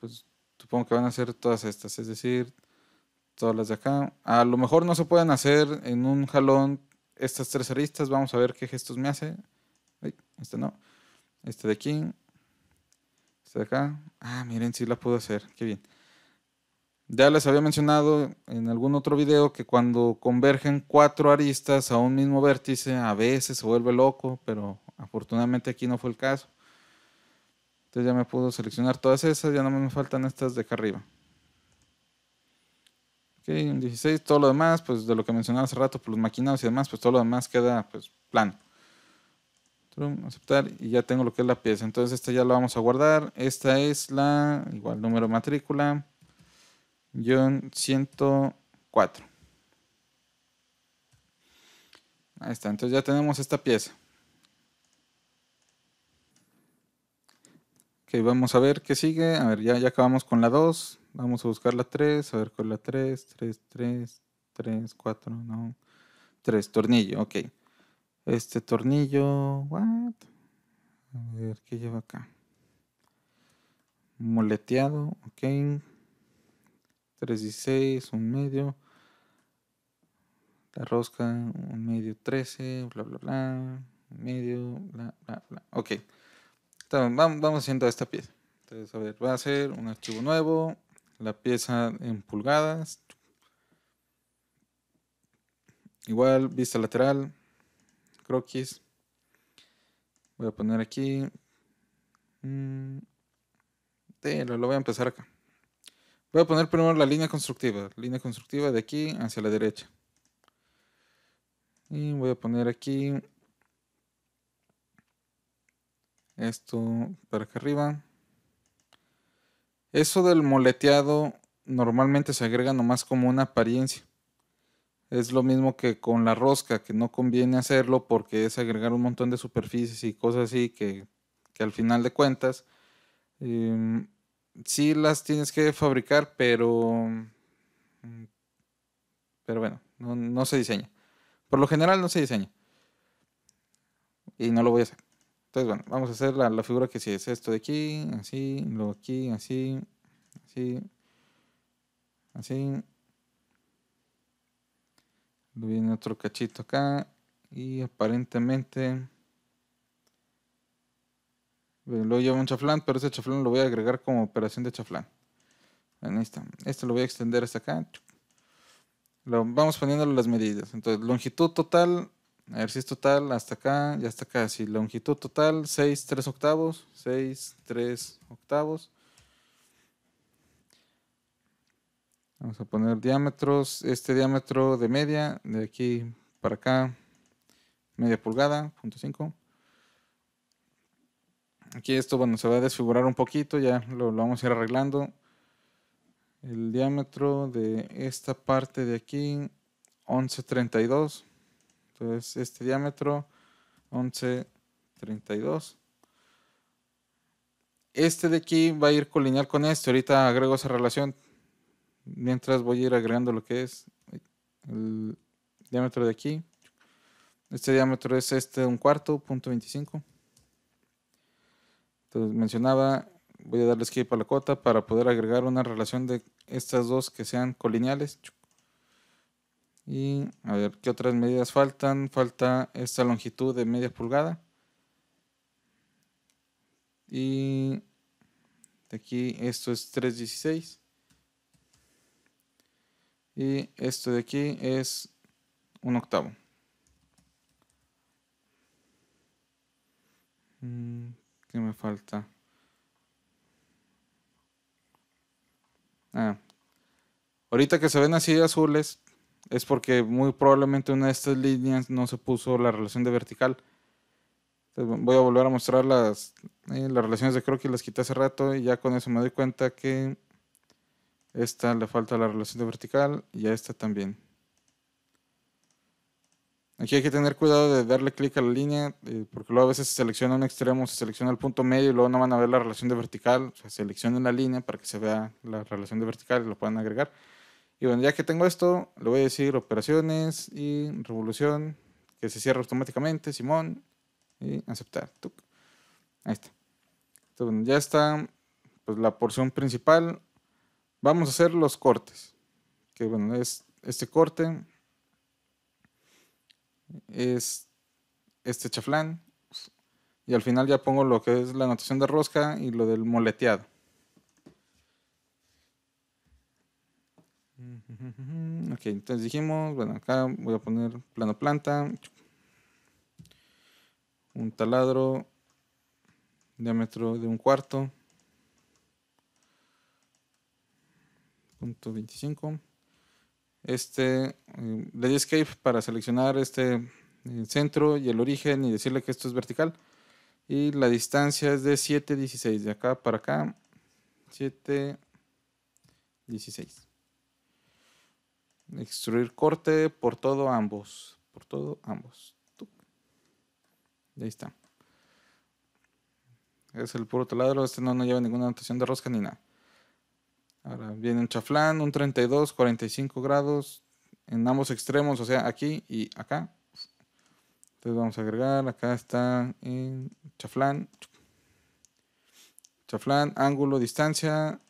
pues supongo que van a ser todas estas, es decir, todas las de acá. A lo mejor no se pueden hacer en un jalón estas tres aristas. Vamos a ver qué gestos me hace. este no. Este de aquí. Este de acá. Ah, miren, si la puedo hacer. Qué bien. Ya les había mencionado en algún otro video que cuando convergen cuatro aristas a un mismo vértice, a veces se vuelve loco, pero afortunadamente aquí no fue el caso. Entonces ya me pudo seleccionar todas esas, ya no me faltan estas de acá arriba. 16, todo lo demás, pues de lo que mencionaba hace rato, por pues, los maquinados y demás, pues todo lo demás queda pues plano. aceptar y ya tengo lo que es la pieza. Entonces esta ya la vamos a guardar. Esta es la, igual, número matrícula, 104. Ahí está, entonces ya tenemos esta pieza. Ok, vamos a ver qué sigue. A ver, ya, ya acabamos con la 2. Vamos a buscar la 3, a ver con la 3, 3, 3, 3, 4, no. 3, tornillo, ok. Este tornillo, what? A ver, ¿qué lleva acá? Moleteado, ok. 3 y 6, un medio. La rosca, un medio 13, bla, bla, bla. Un medio, bla, bla, bla. Ok. vamos haciendo esta pieza. Entonces, a ver, va a hacer un archivo nuevo, la pieza en pulgadas. Igual, vista lateral, croquis. Voy a poner aquí. Mm, lo, lo voy a empezar acá. Voy a poner primero la línea constructiva. Línea constructiva de aquí hacia la derecha. Y voy a poner aquí esto para acá arriba. Eso del moleteado normalmente se agrega nomás como una apariencia. Es lo mismo que con la rosca, que no conviene hacerlo porque es agregar un montón de superficies y cosas así que, que al final de cuentas em, sí las tienes que fabricar, pero, pero bueno, no, se diseña. Por lo general no se diseña. Y no lo voy a hacer. Entonces, bueno, vamos a hacer la, la, figura que si es esto de aquí, así, luego aquí, así, Así. Viene otro cachito acá. Y aparentemente. Eh, lo lleva un chaflán, pero ese chaflán lo voy a agregar como operación de chaflán. ahí está Este lo voy a extender hasta acá. vamos poniéndole las medidas. Entonces, longitud total, a ver si es total, hasta acá y hasta acá. Si longitud total, 6, 3 octavos, 6, 3 octavos. Vamos a poner diámetros, este diámetro de media, de aquí para acá, media pulgada, 0.5. Aquí esto, bueno, se va a desfigurar un poquito, ya lo, vamos a ir arreglando. El diámetro de esta parte de aquí, 11.32. Entonces, este diámetro, 11.32. Este de aquí va a ir colineal con este. Ahorita agrego esa relación mientras voy a ir agregando lo que es el diámetro de aquí. Este diámetro es este un cuarto, punto Entonces mencionaba, voy a darle skip a la cota para poder agregar una relación de estas dos que sean colineales. Y a ver, ¿qué otras medidas faltan? Falta esta longitud de media pulgada. Y de aquí esto es 316 y esto de aquí es un octavo. Mm, ¿Qué me falta? Ah. Ahorita que se ven así azules es porque muy probablemente una de estas líneas no se puso la relación de vertical. voy a volver a mostrar las, eh, las relaciones de croquis, las quité hace rato y ya con eso me doy cuenta que esta le falta la relación de vertical y a esta también. Aquí hay que tener cuidado de darle clic a la línea, eh, porque luego a veces se selecciona un extremo, se selecciona el punto medio y luego no van a ver la relación de vertical. O seleccionen la línea para que se vea la relación de vertical y lo puedan agregar. Y bueno, ya que tengo esto, le voy a decir operaciones y revolución, que se cierra automáticamente, Simón, y aceptar. Ahí está. bueno, ya está pues, la porción principal. Vamos a hacer los cortes. Que bueno, es este corte. Es este chaflán. Y al final ya pongo lo que es la anotación de rosca y lo del moleteado. Ok, entonces dijimos, bueno, acá voy a poner plano planta, un taladro, diámetro de un cuarto. .25 Este, le mm, di escape para seleccionar este mm, centro y el origen y decirle que esto es vertical. Y la distancia es de 7.16, de acá para acá, 7.16. Extruir corte por todo ambos, por todo ambos. Ahí está. Es el puro taladro, este no, no lleva ninguna anotación de rosca ni nada. Ahora viene un chaflán, un 32, 45 grados en ambos extremos, o sea, aquí y acá. Entonces vamos a agregar, acá está en chaflán. Chaflán, ángulo, distancia.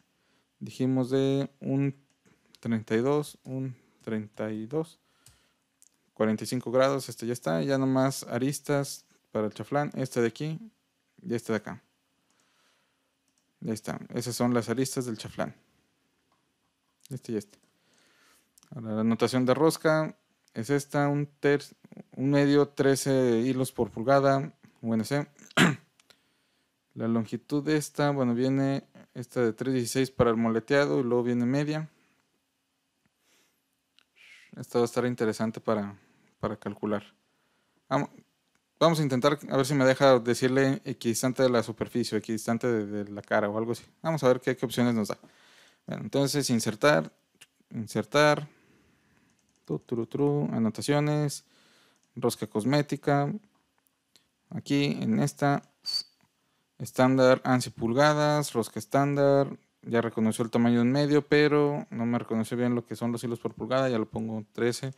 Dijimos de un 32, un 32, 45 grados, este ya está. Ya nomás aristas para el chaflán, este de aquí y este de acá. Ya está, esas son las aristas del chaflán. Este, este. la anotación de rosca es esta, un, medio 13 hilos por pulgada, UNC. la longitud de esta, bueno, viene esta de 3.16 para el moleteado y luego viene media. Esta va a estar interesante para, calcular. Vamos a intentar a ver si me deja decirle equidistante de la superficie, equidistante de, la cara o algo así. Vamos a ver qué opciones nos da. Bueno, entonces insertar, insertar, anotaciones, rosca cosmética. Aquí en esta, estándar ANSI pulgadas, rosca estándar. Ya reconoció el tamaño en medio, pero no me reconoció bien lo que son los hilos por pulgada. Ya lo pongo 13.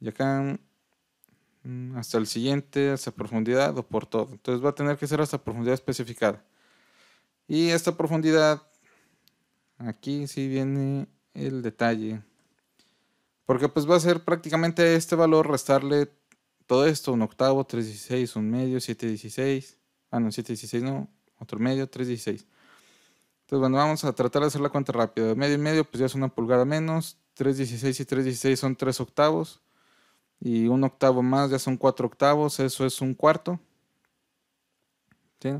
Y acá mm, hasta el siguiente, hasta profundidad o por todo. Entonces va a tener que ser hasta profundidad especificada. Y esta profundidad Aquí sí viene el detalle. Porque pues va a ser prácticamente este valor restarle todo esto, un octavo, 316, un medio, 716. Ah, no, 716 no, otro medio, 316. Entonces, bueno, vamos a tratar de hacer la cuenta rápida. Medio y medio, pues ya es una pulgada menos. 316 y 316 son 3 octavos. Y un octavo más ya son 4 octavos. Eso es un cuarto. ¿Sí?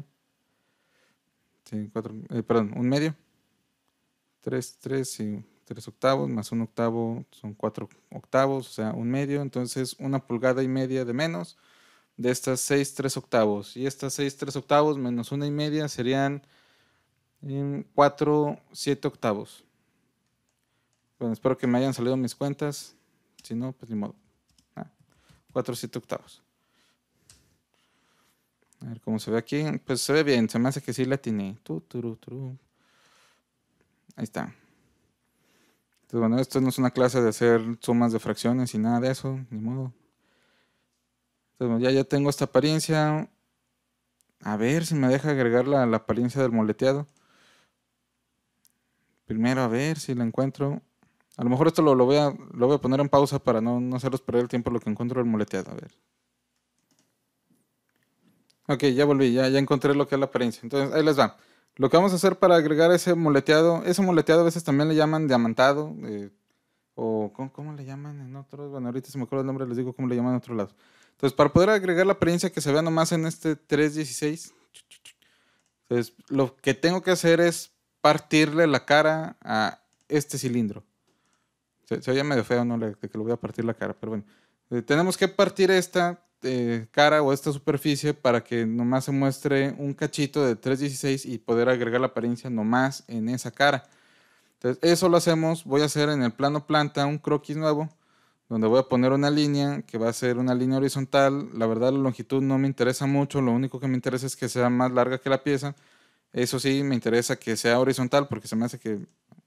sí cuatro, eh, perdón, un medio. 3, 3 y 3 octavos, más un octavo son 4 octavos, o sea, un medio, entonces una pulgada y media de menos de estas 6, 3 octavos. Y estas 6, 3 octavos menos 1 y media serían 4, mm, 7 octavos. Bueno, espero que me hayan salido mis cuentas. Si no, pues ni modo. 4, ah, 7 octavos. A ver cómo se ve aquí. Pues se ve bien, se me hace que sí la tiene. Tu, tu, tu, Ahí está. Entonces, bueno, esto no es una clase de hacer sumas de fracciones y nada de eso, ni modo. Entonces, bueno, ya, ya tengo esta apariencia. A ver si me deja agregar la, apariencia del moleteado. Primero, a ver si la encuentro. A lo mejor esto lo, voy, a, lo voy a poner en pausa para no, no hacerlos perder el tiempo lo que encuentro el moleteado. A ver. Ok, ya volví, ya, ya encontré lo que es la apariencia. Entonces, ahí les va. Lo que vamos a hacer para agregar ese moleteado, ese moleteado a veces también le llaman diamantado, eh, o ¿cómo, le llaman en otros, bueno, ahorita si me acuerdo el nombre les digo cómo le llaman en otro lado. Entonces, para poder agregar la apariencia que se vea nomás en este 316, entonces lo que tengo que hacer es partirle la cara a este cilindro. Se, oye medio feo, ¿no? Le, que lo voy a partir la cara, pero bueno. Eh, tenemos que partir esta eh, cara o esta superficie para que nomás se muestre un cachito de 316 y poder agregar la apariencia nomás en esa cara. Entonces, eso lo hacemos. Voy a hacer en el plano planta un croquis nuevo, donde voy a poner una línea que va a ser una línea horizontal. La verdad, la longitud no me interesa mucho. Lo único que me interesa es que sea más larga que la pieza. Eso sí, me interesa que sea horizontal porque se me hace que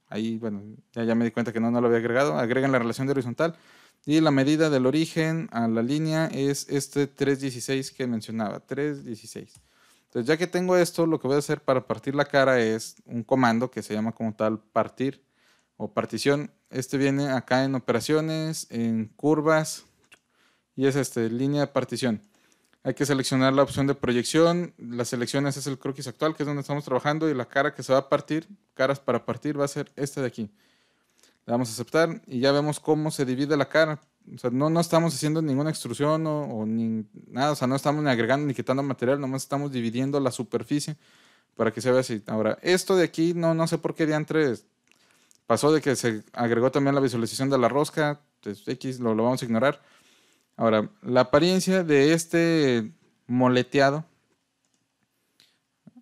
ahí, bueno, ya, ya me di cuenta que no, no lo había agregado. Agregan la relación de horizontal. Y la medida del origen a la línea es este 316 que mencionaba, 316. Entonces, ya que tengo esto, lo que voy a hacer para partir la cara es un comando que se llama como tal partir o partición. Este viene acá en operaciones, en curvas y es este línea de partición. Hay que seleccionar la opción de proyección. Las selecciones es el croquis actual, que es donde estamos trabajando, y la cara que se va a partir, caras para partir, va a ser esta de aquí. Le damos a aceptar y ya vemos cómo se divide la cara. O sea, no, no estamos haciendo ninguna extrusión o, ni nada. O sea, no estamos ni agregando ni quitando material, nomás estamos dividiendo la superficie para que se vea así. Ahora, esto de aquí, no, no sé por qué antes pasó de que se agregó también la visualización de la rosca. Entonces, X, lo, lo vamos a ignorar. Ahora, la apariencia de este moleteado.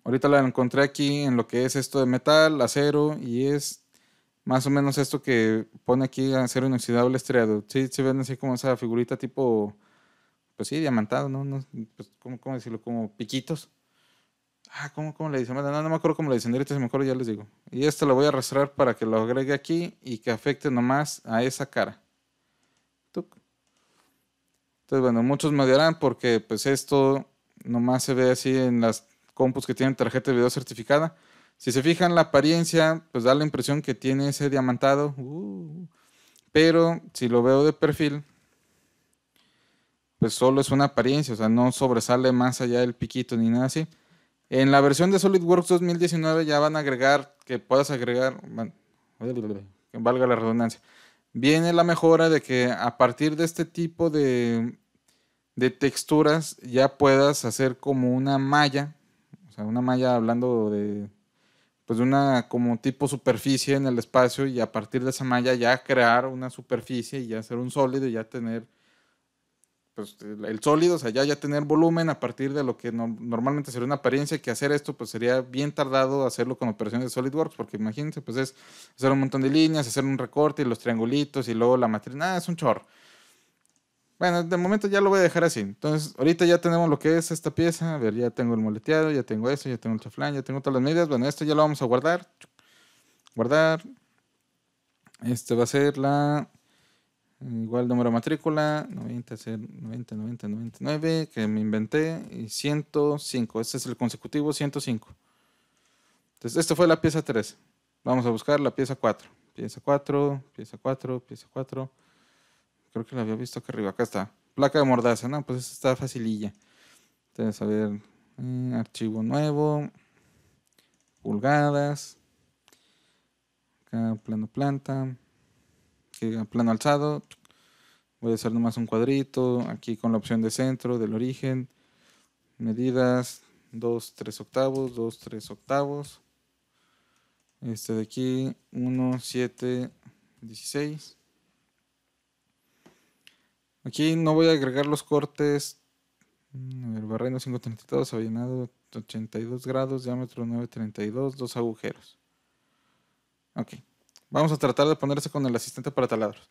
Ahorita la encontré aquí en lo que es esto de metal, acero y es más o menos esto que pone aquí acero inoxidable estriado. Sí, se ven así como esa figurita tipo, pues sí, diamantado, ¿no? Pues, ¿cómo, decirlo? Como piquitos. Ah, ¿cómo, le dicen? No, no me acuerdo cómo le dicen, ahorita si me acuerdo ya les digo. Y esto lo voy a arrastrar para que lo agregue aquí y que afecte nomás a esa cara. Entonces, bueno, muchos me dirán porque pues esto nomás se ve así en las compus que tienen tarjeta de video certificada si se fijan la apariencia, pues da la impresión que tiene ese diamantado. Uh. pero si lo veo de perfil, pues solo es una apariencia, o sea, no sobresale más allá del piquito ni nada así. En la versión de SolidWorks 2019 ya van a agregar, que puedas agregar, que valga la redundancia, viene la mejora de que a partir de este tipo de texturas ya puedas hacer como una malla, o sea, una malla hablando de pues una como tipo superficie en el espacio y a partir de esa malla ya crear una superficie y ya hacer un sólido y ya tener pues el sólido, o sea, ya, ya tener volumen a partir de lo que normalmente sería una apariencia, que hacer esto pues sería bien tardado hacerlo con operaciones de SolidWorks, porque imagínense, pues es hacer un montón de líneas, hacer un recorte y los triangulitos y luego la matriz, nada, es un chorro. Bueno, de momento ya lo voy a dejar así. Entonces, ahorita ya tenemos lo que es esta pieza. A ver, ya tengo el moleteado, ya tengo esto, ya tengo el chaflán, ya tengo todas las medidas. Bueno, esto ya lo vamos a guardar. Guardar. Este va a ser la... Eh, igual número de matrícula, 90, 90, 90, 99, que me inventé, y 105. Este es el consecutivo, 105. Entonces, esta fue la pieza 3. Vamos a buscar la pieza 4. Pieza 4, pieza 4, pieza 4 creo que la había visto acá arriba. Acá está. Placa de mordaza, ¿no? Pues está facililla. Entonces, a ver, eh, archivo nuevo, pulgadas, acá plano planta, que plano alzado. Voy a hacer nomás un cuadrito, aquí con la opción de centro, del origen, medidas, 2, 3 octavos, 2, 3 octavos. Este de aquí, 1, 7, 16. Aquí no voy a agregar los cortes. Mm, el barreno 532, avellanado 82 grados, diámetro 932, dos agujeros. Ok. Vamos a tratar de ponerse con el asistente para taladros.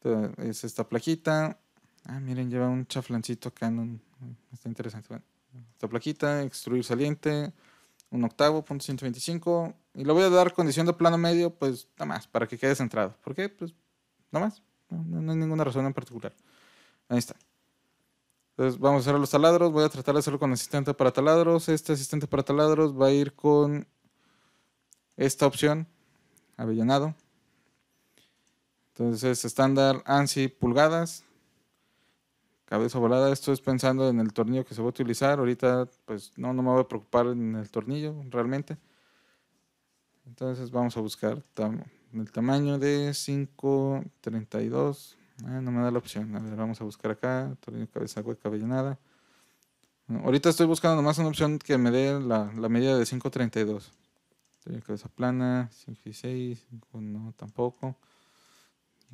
Entonces, es esta plaquita. Ah, miren, lleva un chaflancito acá. Un... Está interesante. Bueno, esta plaquita, extruir saliente, un octavo, punto 125. Y le voy a dar condición de plano medio, pues nada más, para que quede centrado. ¿Por qué? Pues nada más. No, hay ninguna razón en particular. Ahí está. Entonces vamos a hacer los taladros. Voy a tratar de hacerlo con asistente para taladros. Este asistente para taladros va a ir con esta opción, avellanado. Entonces estándar ANSI pulgadas, cabeza volada. Esto es pensando en el tornillo que se va a utilizar. Ahorita pues no, no me voy a preocupar en el tornillo realmente. Entonces vamos a buscar el tamaño de 532. Ah, no me da la opción. A ver, vamos a buscar acá. Torino cabeza hueca ahorita estoy buscando nomás una opción que me dé la, medida de 532. Torino cabeza plana. 56. No, tampoco.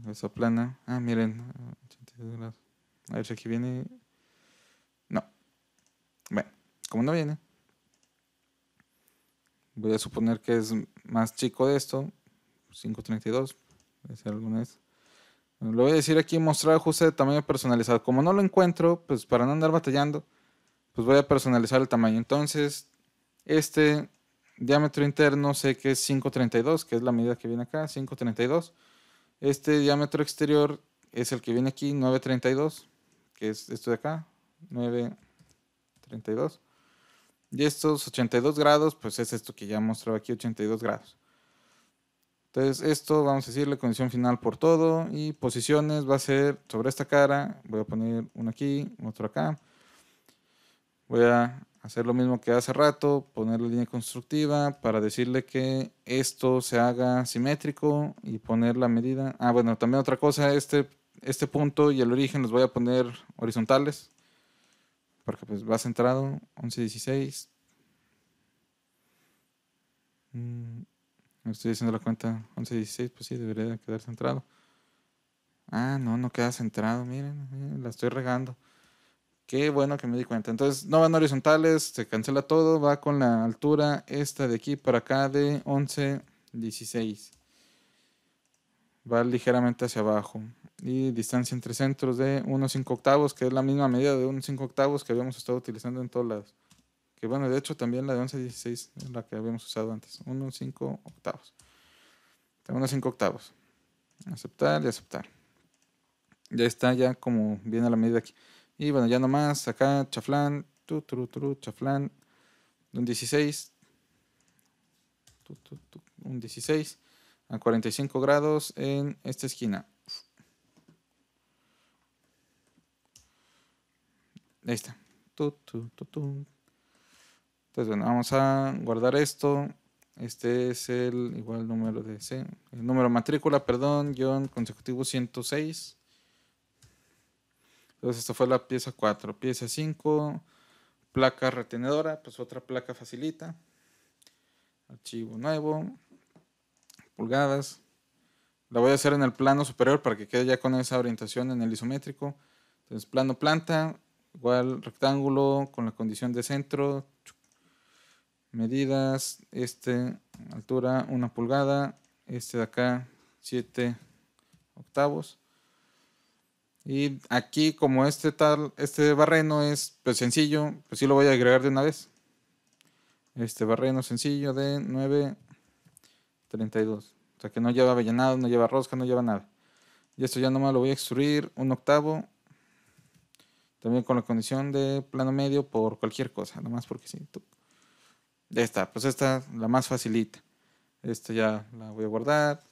Cabeza plana. Ah, miren. A ver si aquí viene. No. Bueno, como no viene voy a suponer que es más chico de esto, 532, alguna Lo voy a decir aquí, mostrar ajuste de tamaño personalizado. Como no lo encuentro, pues para no andar batallando, pues voy a personalizar el tamaño. Entonces, este diámetro interno sé que es 532, que es la medida que viene acá, 532. Este diámetro exterior es el que viene aquí, 932, que es esto de acá, 932. Y estos 82 grados, pues es esto que ya mostraba aquí, 82 grados. Entonces, esto vamos a decirle condición final por todo y posiciones va a ser sobre esta cara. Voy a poner uno aquí, otro acá. Voy a hacer lo mismo que hace rato, poner la línea constructiva para decirle que esto se haga simétrico y poner la medida. Ah, bueno, también otra cosa, este, este punto y el origen los voy a poner horizontales porque pues va centrado, 11, 16. Estoy haciendo la cuenta 11-16, pues sí, debería quedar centrado. Ah, no, no queda centrado, miren, la estoy regando. Qué bueno que me di cuenta. Entonces, no van horizontales, se cancela todo, va con la altura esta de aquí para acá de 11-16. Va ligeramente hacia abajo. Y distancia entre centros de 1,5 octavos, que es la misma medida de 1,5 octavos que habíamos estado utilizando en todos lados. Que bueno, de hecho también la de 11-16 es la que habíamos usado antes. 1-5 octavos. 1-5 octavos. Aceptar y aceptar. Ya está, ya como viene la medida aquí. Y bueno, ya nomás acá, chaflán, tu, tu, tu, chaflán, un 16, tu, un 16 a 45 grados en esta esquina. Ahí está. Tu, tu, tu, entonces, bueno, vamos a guardar esto. Este es el igual número de el número matrícula, perdón, guión consecutivo 106. Entonces, esta fue la pieza 4. Pieza 5, placa retenedora, pues otra placa facilita. Archivo nuevo, pulgadas. La voy a hacer en el plano superior para que quede ya con esa orientación en el isométrico. Entonces, plano planta, igual rectángulo con la condición de centro, medidas, este, altura una pulgada, este de acá 7 octavos. Y aquí como este tal, este barreno es pues, sencillo, pues sí lo voy a agregar de una vez. Este barreno sencillo de 32, O sea que no lleva avellanado, no lleva rosca, no lleva nada. Y esto ya nomás lo voy a extruir un octavo. También con la condición de plano medio por cualquier cosa, nomás porque sí esta, pues esta, la más facilita. Esta ya la voy a guardar.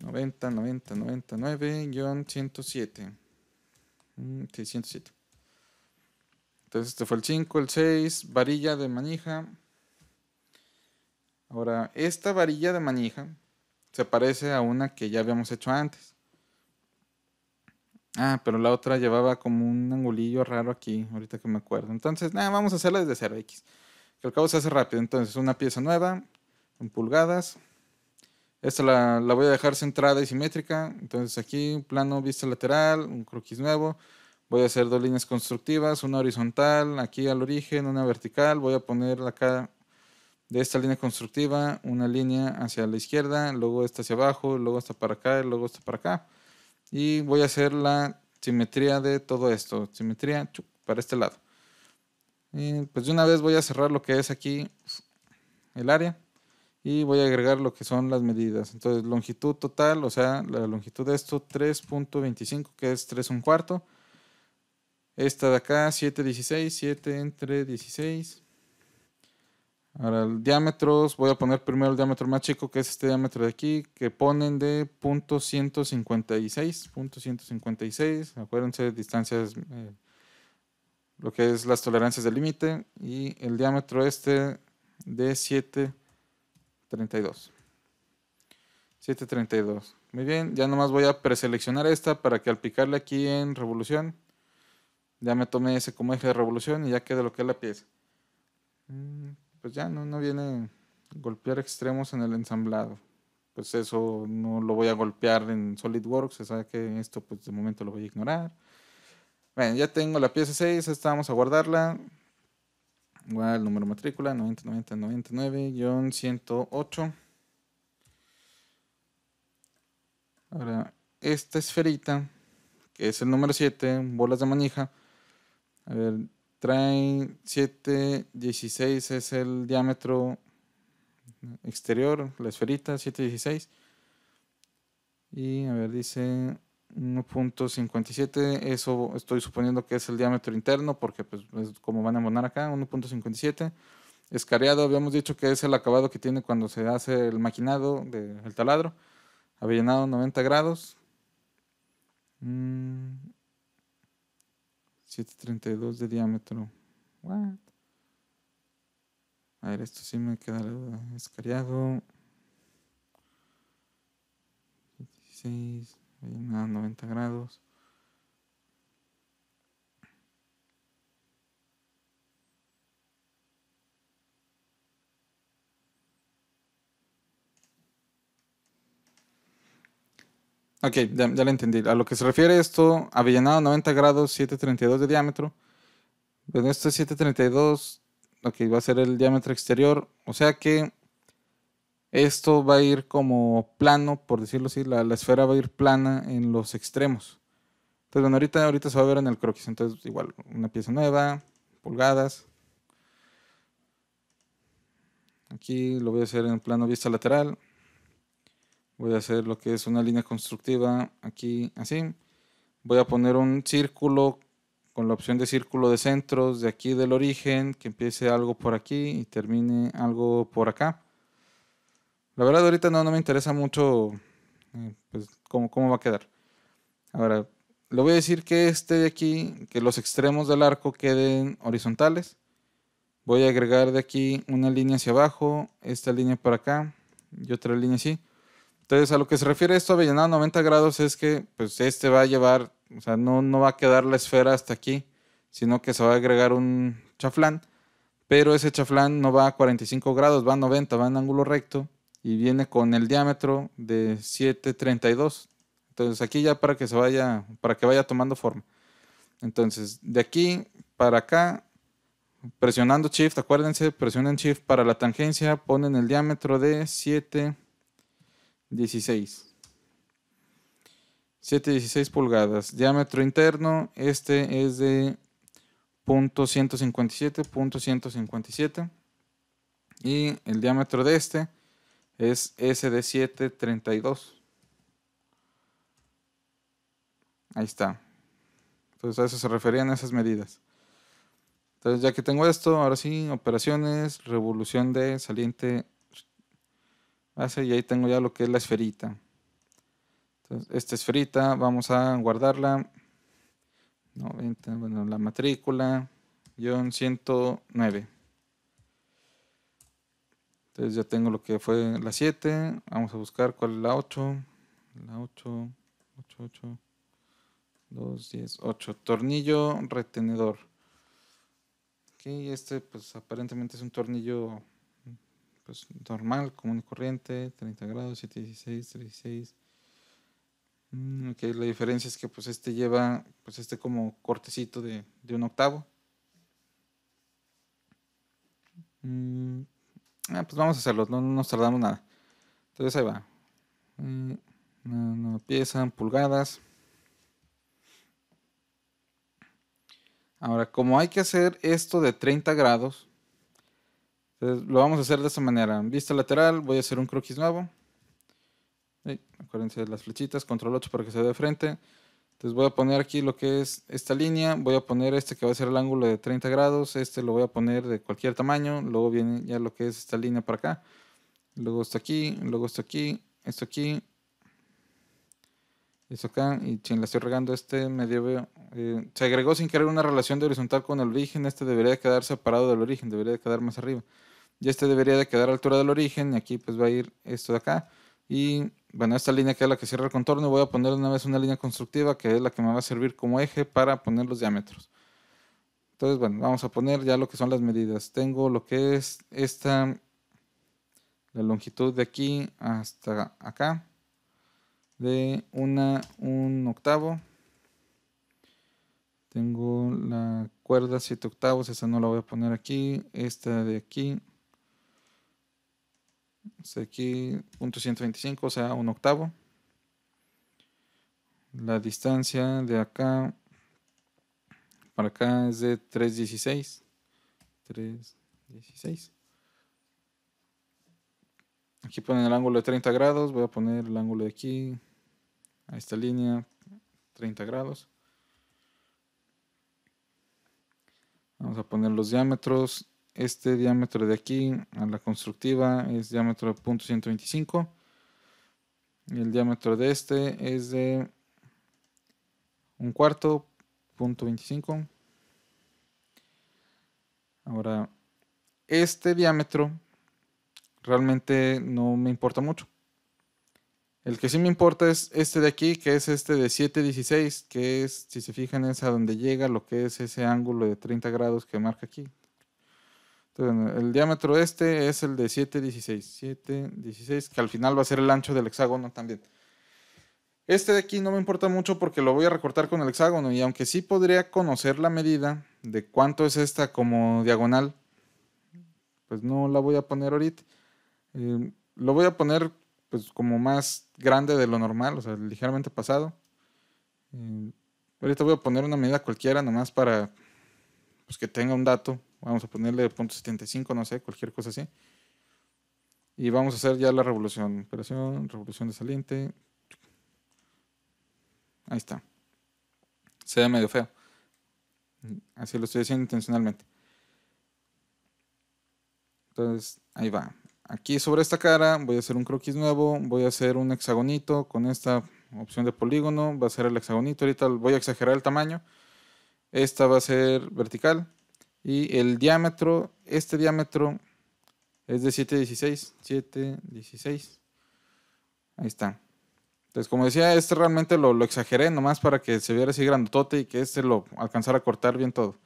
90, 90, 99, guión 107. Mm, Entonces este fue el 5, el 6, varilla de manija. Ahora, esta varilla de manija se parece a una que ya habíamos hecho antes. Ah, pero la otra llevaba como un angulillo raro aquí, ahorita que me acuerdo. Entonces, nada, vamos a hacerla desde 0x que al cabo se hace rápido. Entonces, una pieza nueva, en pulgadas. Esta la, voy a dejar centrada y simétrica. Entonces aquí, un plano, vista lateral, un croquis nuevo. Voy a hacer dos líneas constructivas, una horizontal, aquí al origen, una vertical. Voy a poner acá de esta línea constructiva una línea hacia la izquierda, luego esta hacia abajo, luego esta para acá, y luego esta para acá. Y voy a hacer la simetría de todo esto. Simetría para este lado. Eh, pues de una vez voy a cerrar lo que es aquí el área y voy a agregar lo que son las medidas. Entonces, longitud total, o sea, la longitud de esto 3.25, que es 3 un cuarto. Esta de acá 7.16, 7 entre 16. Ahora, el diámetros, voy a poner primero el diámetro más chico, que es este diámetro de aquí, que ponen de .156, .156. acuérdense, distancias... Eh, lo que es las tolerancias de límite y el diámetro este de 7.32. 7.32. Muy bien, ya nomás voy a preseleccionar esta para que al picarle aquí en revolución, ya me tome ese como eje de revolución y ya quede lo que es la pieza. Mm, pues ya no, no viene golpear extremos en el ensamblado. Pues eso no lo voy a golpear en SolidWorks, se sabe que esto pues de momento lo voy a ignorar. Bueno, ya tengo la pieza 6, esta vamos a guardarla. Igual número matrícula 909099-108. Ahora, esta esferita, que es el número 7, bolas de manija. A ver, trae 7, 16 es el diámetro exterior, la esferita, 7, 16. Y a ver, dice 1.57, eso estoy suponiendo que es el diámetro interno, porque pues, es como van a monar acá, 1.57. escariado habíamos dicho que es el acabado que tiene cuando se hace el maquinado del taladro. Avellanado 90 grados. 7.32 mm, de diámetro. A ver, esto sí me queda escariado. Avellanado 90 grados. Ok, ya, ya lo entendí. A lo que se refiere esto, avellanado 90 grados, 7.32 de diámetro. esto es 7.32, ok, va a ser el diámetro exterior. O sea que esto va a ir como plano, por decirlo así, la, esfera va a ir plana en los extremos. Entonces, bueno, ahorita, ahorita se va a ver en el croquis. Entonces, igual, una pieza nueva, pulgadas. Aquí lo voy a hacer en plano vista lateral. Voy a hacer lo que es una línea constructiva aquí, así. Voy a poner un círculo con la opción de círculo de centros de aquí del origen, que empiece algo por aquí y termine algo por acá. La verdad, ahorita no, no me interesa mucho eh, pues, cómo, va a quedar. Ahora, le voy a decir que este de aquí, que los extremos del arco queden horizontales. Voy a agregar de aquí una línea hacia abajo, esta línea para acá y otra línea así. Entonces, a lo que se refiere esto avellanado 90 grados es que pues este va a llevar, o sea, no, no va a quedar la esfera hasta aquí, sino que se va a agregar un chaflán, pero ese chaflán no va a 45 grados, va a 90, va en ángulo recto y viene con el diámetro de 732. Entonces aquí ya para que se vaya, para que vaya tomando forma. Entonces, de aquí para acá, presionando Shift, acuérdense, presionen Shift para la tangencia, ponen el diámetro de 716. 716 pulgadas. Diámetro interno, este es de .157, Y el diámetro de este es SD732. Ahí está. Entonces a eso se referían esas medidas. Entonces ya que tengo esto, ahora sí, operaciones, revolución de saliente base y ahí tengo ya lo que es la esferita. Entonces esta esferita vamos a guardarla. 90, bueno, la matrícula, guión 109. Entonces ya tengo lo que fue la 7. Vamos a buscar cuál es la 8. La 8, 8, 8, 2, 10, 8. Tornillo retenedor. Ok, este pues aparentemente es un tornillo pues normal, común y corriente. 30 grados, 7, 16, 36. Ok, la diferencia es que pues este lleva pues este como cortecito de, un octavo. Mm. Ah, pues vamos a hacerlo, no, nos tardamos nada. Entonces ahí va. Mm, no, nueva pulgadas. Ahora, como hay que hacer esto de 30 grados, entonces lo vamos a hacer de esta manera. Vista lateral, voy a hacer un croquis nuevo. acuérdense de las flechitas, control 8 para que se vea de frente. Entonces voy a poner aquí lo que es esta línea, voy a poner este que va a ser el ángulo de 30 grados, este lo voy a poner de cualquier tamaño, luego viene ya lo que es esta línea para acá, luego esto aquí, luego esto aquí, esto aquí, esto acá, y si la estoy regando, este medio eh, se agregó sin querer una relación de horizontal con el origen, este debería quedar separado del origen, debería de quedar más arriba, y este debería de quedar a altura del origen, y aquí pues va a ir esto de acá, y bueno, esta línea que es la que cierra el contorno, voy a poner una vez una línea constructiva que es la que me va a servir como eje para poner los diámetros. Entonces, bueno, vamos a poner ya lo que son las medidas. Tengo lo que es esta, la longitud de aquí hasta acá, de una, un octavo. Tengo la cuerda 7 octavos, esa no la voy a poner aquí, esta de aquí, aquí, punto 125, o sea, un octavo. La distancia de acá para acá es de 3.16. 3.16. Aquí ponen el ángulo de 30 grados. Voy a poner el ángulo de aquí. A esta línea. 30 grados. Vamos a poner los diámetros. Este diámetro de aquí a la constructiva es diámetro de 0.125. Y el diámetro de este es de un cuarto, 0.25. Ahora, este diámetro realmente no me importa mucho. El que sí me importa es este de aquí, que es este de 716, que es, si se fijan, es a donde llega lo que es ese ángulo de 30 grados que marca aquí, el diámetro este es el de 7,16. 7,16, que al final va a ser el ancho del hexágono también. Este de aquí no me importa mucho porque lo voy a recortar con el hexágono y aunque sí podría conocer la medida de cuánto es esta como diagonal, pues no la voy a poner ahorita. Em, lo voy a poner pues como más grande de lo normal, o sea, ligeramente pasado. Em, ahorita voy a poner una medida cualquiera nomás para pues, que tenga un dato vamos a ponerle .75, no sé, cualquier cosa así. Y vamos a hacer ya la revolución, operación, revolución de saliente. Ahí está. Se ve medio feo. Así lo estoy haciendo intencionalmente. Entonces, ahí va. Aquí sobre esta cara voy a hacer un croquis nuevo, voy a hacer un hexagonito con esta opción de polígono, va a ser el hexagonito, ahorita voy a exagerar el tamaño. Esta va a ser vertical, y el diámetro, este diámetro es de 716, 716. Ahí está. Entonces, como decía, este realmente lo, exageré nomás para que se viera así grandotote y que este lo alcanzara a cortar bien todo.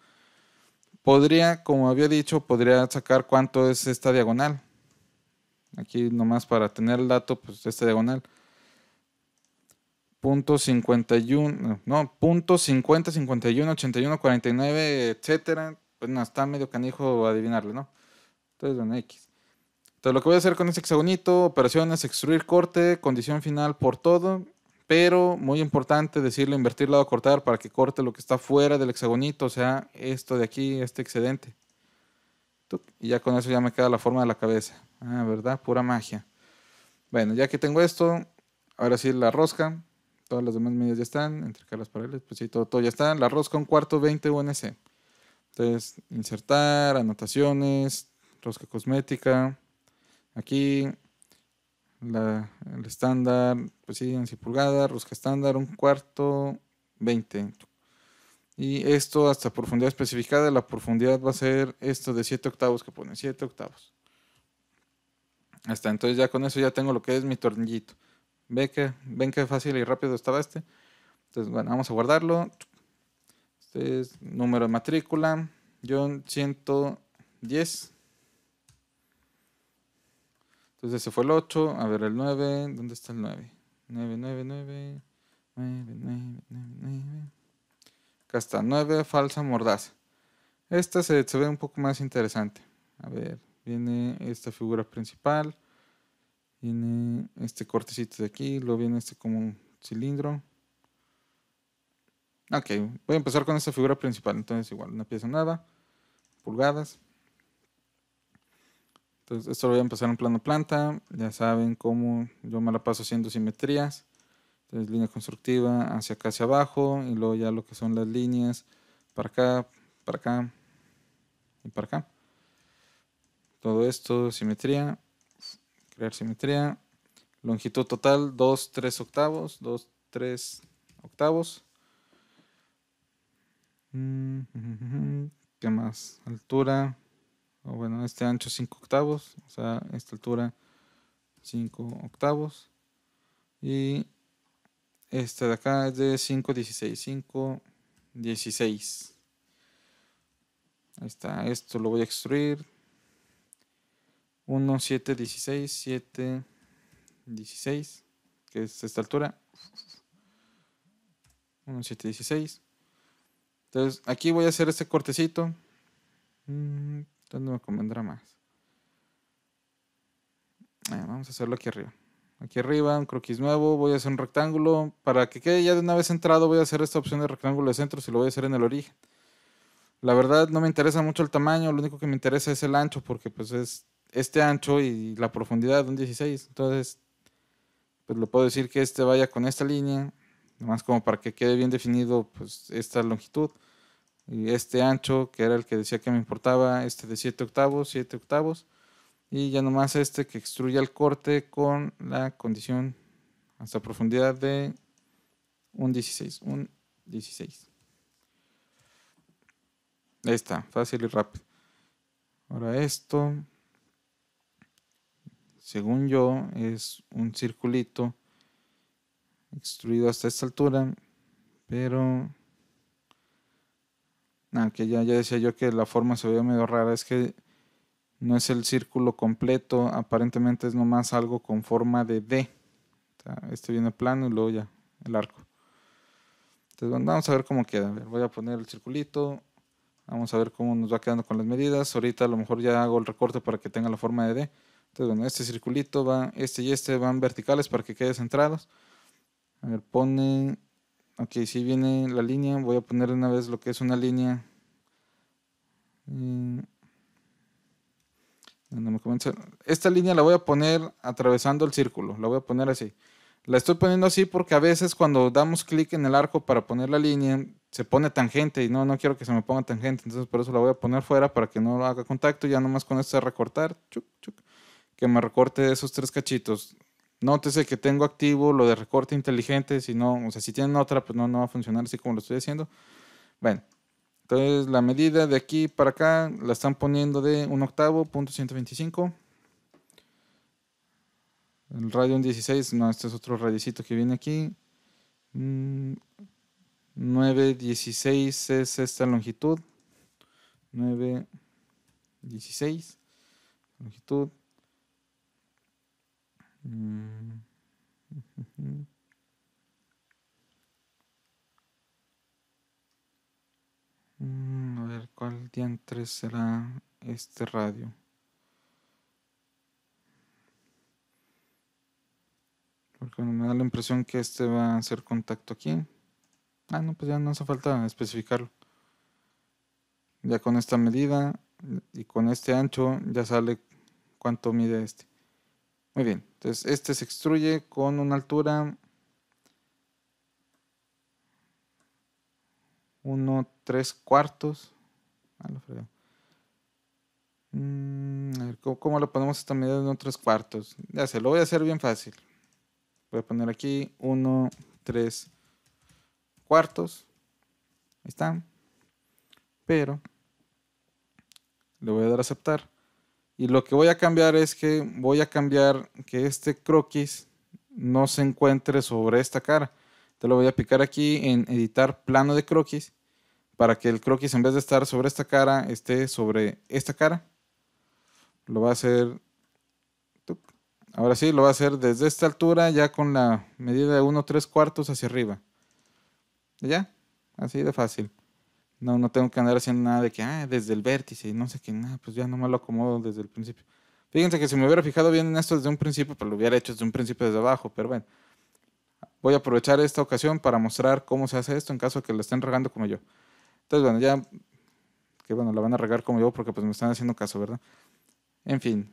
Podría, como había dicho, podría sacar cuánto es esta diagonal. Aquí nomás para tener el dato, pues esta diagonal. Punto 51, no, punto 50, 51, 81, 49, etcétera pues no está medio canijo adivinarle, ¿no? Entonces, bueno, X. Entonces, lo que voy a hacer con este hexagonito, operaciones, extruir corte, condición final por todo, pero muy importante decirle invertir lado a cortar para que corte lo que está fuera del hexagonito, o sea, esto de aquí, este excedente. Y ya con eso ya me queda la forma de la cabeza. Ah, ¿verdad? Pura magia. Bueno, ya que tengo esto, ahora sí la rosca. Todas las demás medidas ya están, entre caras paralelas, pues sí, todo, todo ya está. La rosca un cuarto 20 UNC. Entonces, insertar, anotaciones, rosca cosmética. Aquí, el estándar, pues sí, en pulgadas, rosca estándar, un cuarto, 20. Y esto hasta profundidad especificada, la profundidad va a ser esto de 7 octavos que pone, 7 octavos. Hasta entonces ya con eso ya tengo lo que es mi tornillito. ¿Ve que, ven que fácil y rápido estaba este. Entonces, bueno, vamos a guardarlo número de matrícula, John 110. Entonces ese fue el 8, a ver el 9, ¿dónde está el 9? 9, 9, 9, 9, 9, 9, 9. Acá está, 9, falsa mordaza. Esta se, se ve un poco más interesante. A ver, viene esta figura principal, viene este cortecito de aquí, luego viene este como un cilindro, Ok, voy a empezar con esta figura principal. Entonces, igual, una pieza nueva, pulgadas. Entonces, esto lo voy a empezar en plano planta. Ya saben cómo yo me la paso haciendo simetrías. Entonces, línea constructiva hacia acá, hacia abajo. Y luego ya lo que son las líneas para acá, para acá y para acá. Todo esto, simetría. Crear simetría. Longitud total, 2, 3 octavos. 2, 3 octavos. Mm, mm, mm, ¿Qué más? Altura. O bueno, este ancho 5 octavos. O sea, esta altura 5 octavos. Y este de acá es de 5, 16. 5, 16. Ahí está. Esto lo voy a extruir. 1, 7, 16. 7, 16. Que es esta altura. 1, 7, 16. Entonces, aquí voy a hacer este cortecito. Mm, no me convendrá más? Ah, vamos a hacerlo aquí arriba. Aquí arriba, un croquis nuevo, voy a hacer un rectángulo. Para que quede ya de una vez centrado, voy a hacer esta opción de rectángulo de centro, si lo voy a hacer en el origen. La verdad no me interesa mucho el tamaño, lo único que me interesa es el ancho, porque pues es este ancho y la profundidad de un 16. Entonces, pues lo puedo decir que este vaya con esta línea Nomás como para que quede bien definido pues, esta longitud. Y este ancho, que era el que decía que me importaba, este de 7 octavos, 7 octavos. Y ya nomás este que extruye el corte con la condición hasta profundidad de un 16. Un 16. Ahí está, fácil y rápido. Ahora esto, según yo, es un circulito extruido hasta esta altura, pero... Aunque ah, ya, ya decía yo que la forma se veía medio rara, es que no es el círculo completo, aparentemente es nomás algo con forma de D. Este viene plano y luego ya, el arco. Entonces vamos a ver cómo queda. voy a poner el circulito, vamos a ver cómo nos va quedando con las medidas. Ahorita a lo mejor ya hago el recorte para que tenga la forma de D. Entonces bueno, este circulito va, este y este van verticales para que quede centrados. A ver, pone... Ok, si viene la línea, voy a poner una vez lo que es una línea. Mm, Esta línea la voy a poner atravesando el círculo, la voy a poner así. La estoy poniendo así porque a veces cuando damos clic en el arco para poner la línea, se pone tangente y no, no quiero que se me ponga tangente, entonces por eso la voy a poner fuera para que no haga contacto, ya nomás con esto de recortar, que me recorte esos tres cachitos. Nótese que tengo activo lo de recorte inteligente, si no, o sea, si tienen otra, pues no, no va a funcionar así como lo estoy haciendo. Bueno, entonces la medida de aquí para acá la están poniendo de un octavo, punto 125. El radio en 16, no, este es otro radicito que viene aquí. 9, mm, 16 es esta longitud. 9, 16, longitud. Mm, mm, a ver, ¿cuál diantre será este radio? Porque me da la impresión que este va a hacer contacto aquí. Ah, no, pues ya no hace falta especificarlo. Ya con esta medida y con este ancho ya sale cuánto mide este. Muy bien, entonces este se extruye con una altura 1, 3 cuartos. Ah, lo mm, ¿cómo, lo ponemos esta medida de 1, 3 cuartos? Ya se lo voy a hacer bien fácil. Voy a poner aquí 1, 3 cuartos. Ahí está. Pero le voy a dar a aceptar. Y lo que voy a cambiar es que voy a cambiar que este croquis no se encuentre sobre esta cara. Te lo voy a picar aquí en editar plano de croquis para que el croquis en vez de estar sobre esta cara esté sobre esta cara. Lo va a hacer Ahora sí, lo va a hacer desde esta altura, ya con la medida de 1, 3 cuartos hacia arriba. ¿Ya? Así de fácil. No, no tengo que andar haciendo nada de que, ah, desde el vértice y no sé qué, nada, pues ya no me lo acomodo desde el principio. Fíjense que si me hubiera fijado bien en esto desde un principio, pues lo hubiera hecho desde un principio desde abajo, pero bueno. Voy a aprovechar esta ocasión para mostrar cómo se hace esto en caso que lo estén regando como yo. Entonces, bueno, ya, que bueno, la van a regar como yo porque pues me están haciendo caso, ¿verdad? En fin,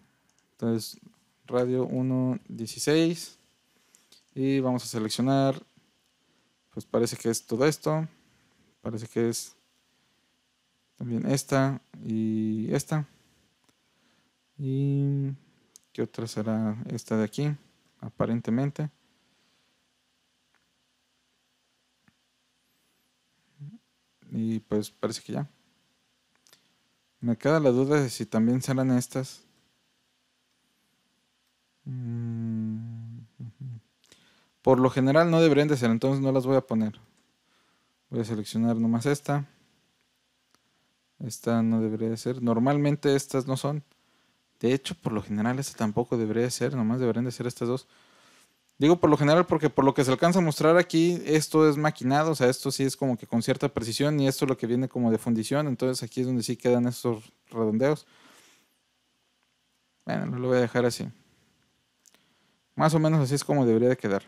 entonces, radio 1.16 y vamos a seleccionar, pues parece que es todo esto, parece que es también esta y esta. Y qué otra será esta de aquí, aparentemente. Y pues parece que ya. Me queda la duda de si también serán estas. Mm, Por lo general no deberían de ser, entonces no las voy a poner. Voy a seleccionar nomás esta. Esta no debería de ser. Normalmente estas no son. De hecho, por lo general, esta tampoco debería de ser. Nomás deberían de ser estas dos. Digo por lo general porque por lo que se alcanza a mostrar aquí, esto es maquinado, o sea, esto sí es como que con cierta precisión y esto es lo que viene como de fundición, entonces aquí es donde sí quedan estos redondeos. Bueno, lo voy a dejar así. Más o menos así es como debería de quedar.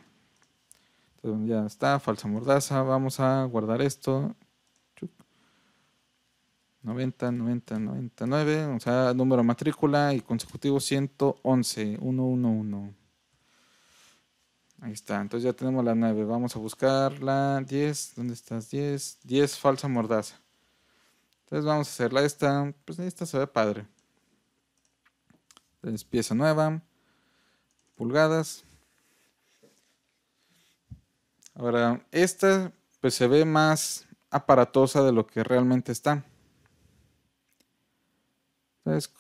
ya está, falsa mordaza, vamos a guardar esto. 90, 90, 99, o sea, número matrícula y consecutivo 111, 111. Ahí está, entonces ya tenemos la 9. Vamos a buscar la 10. ¿Dónde estás? 10. 10 falsa mordaza. Entonces vamos a hacerla esta. Pues esta se ve padre. Entonces pieza nueva. Pulgadas. Ahora, esta pues se ve más aparatosa de lo que realmente está.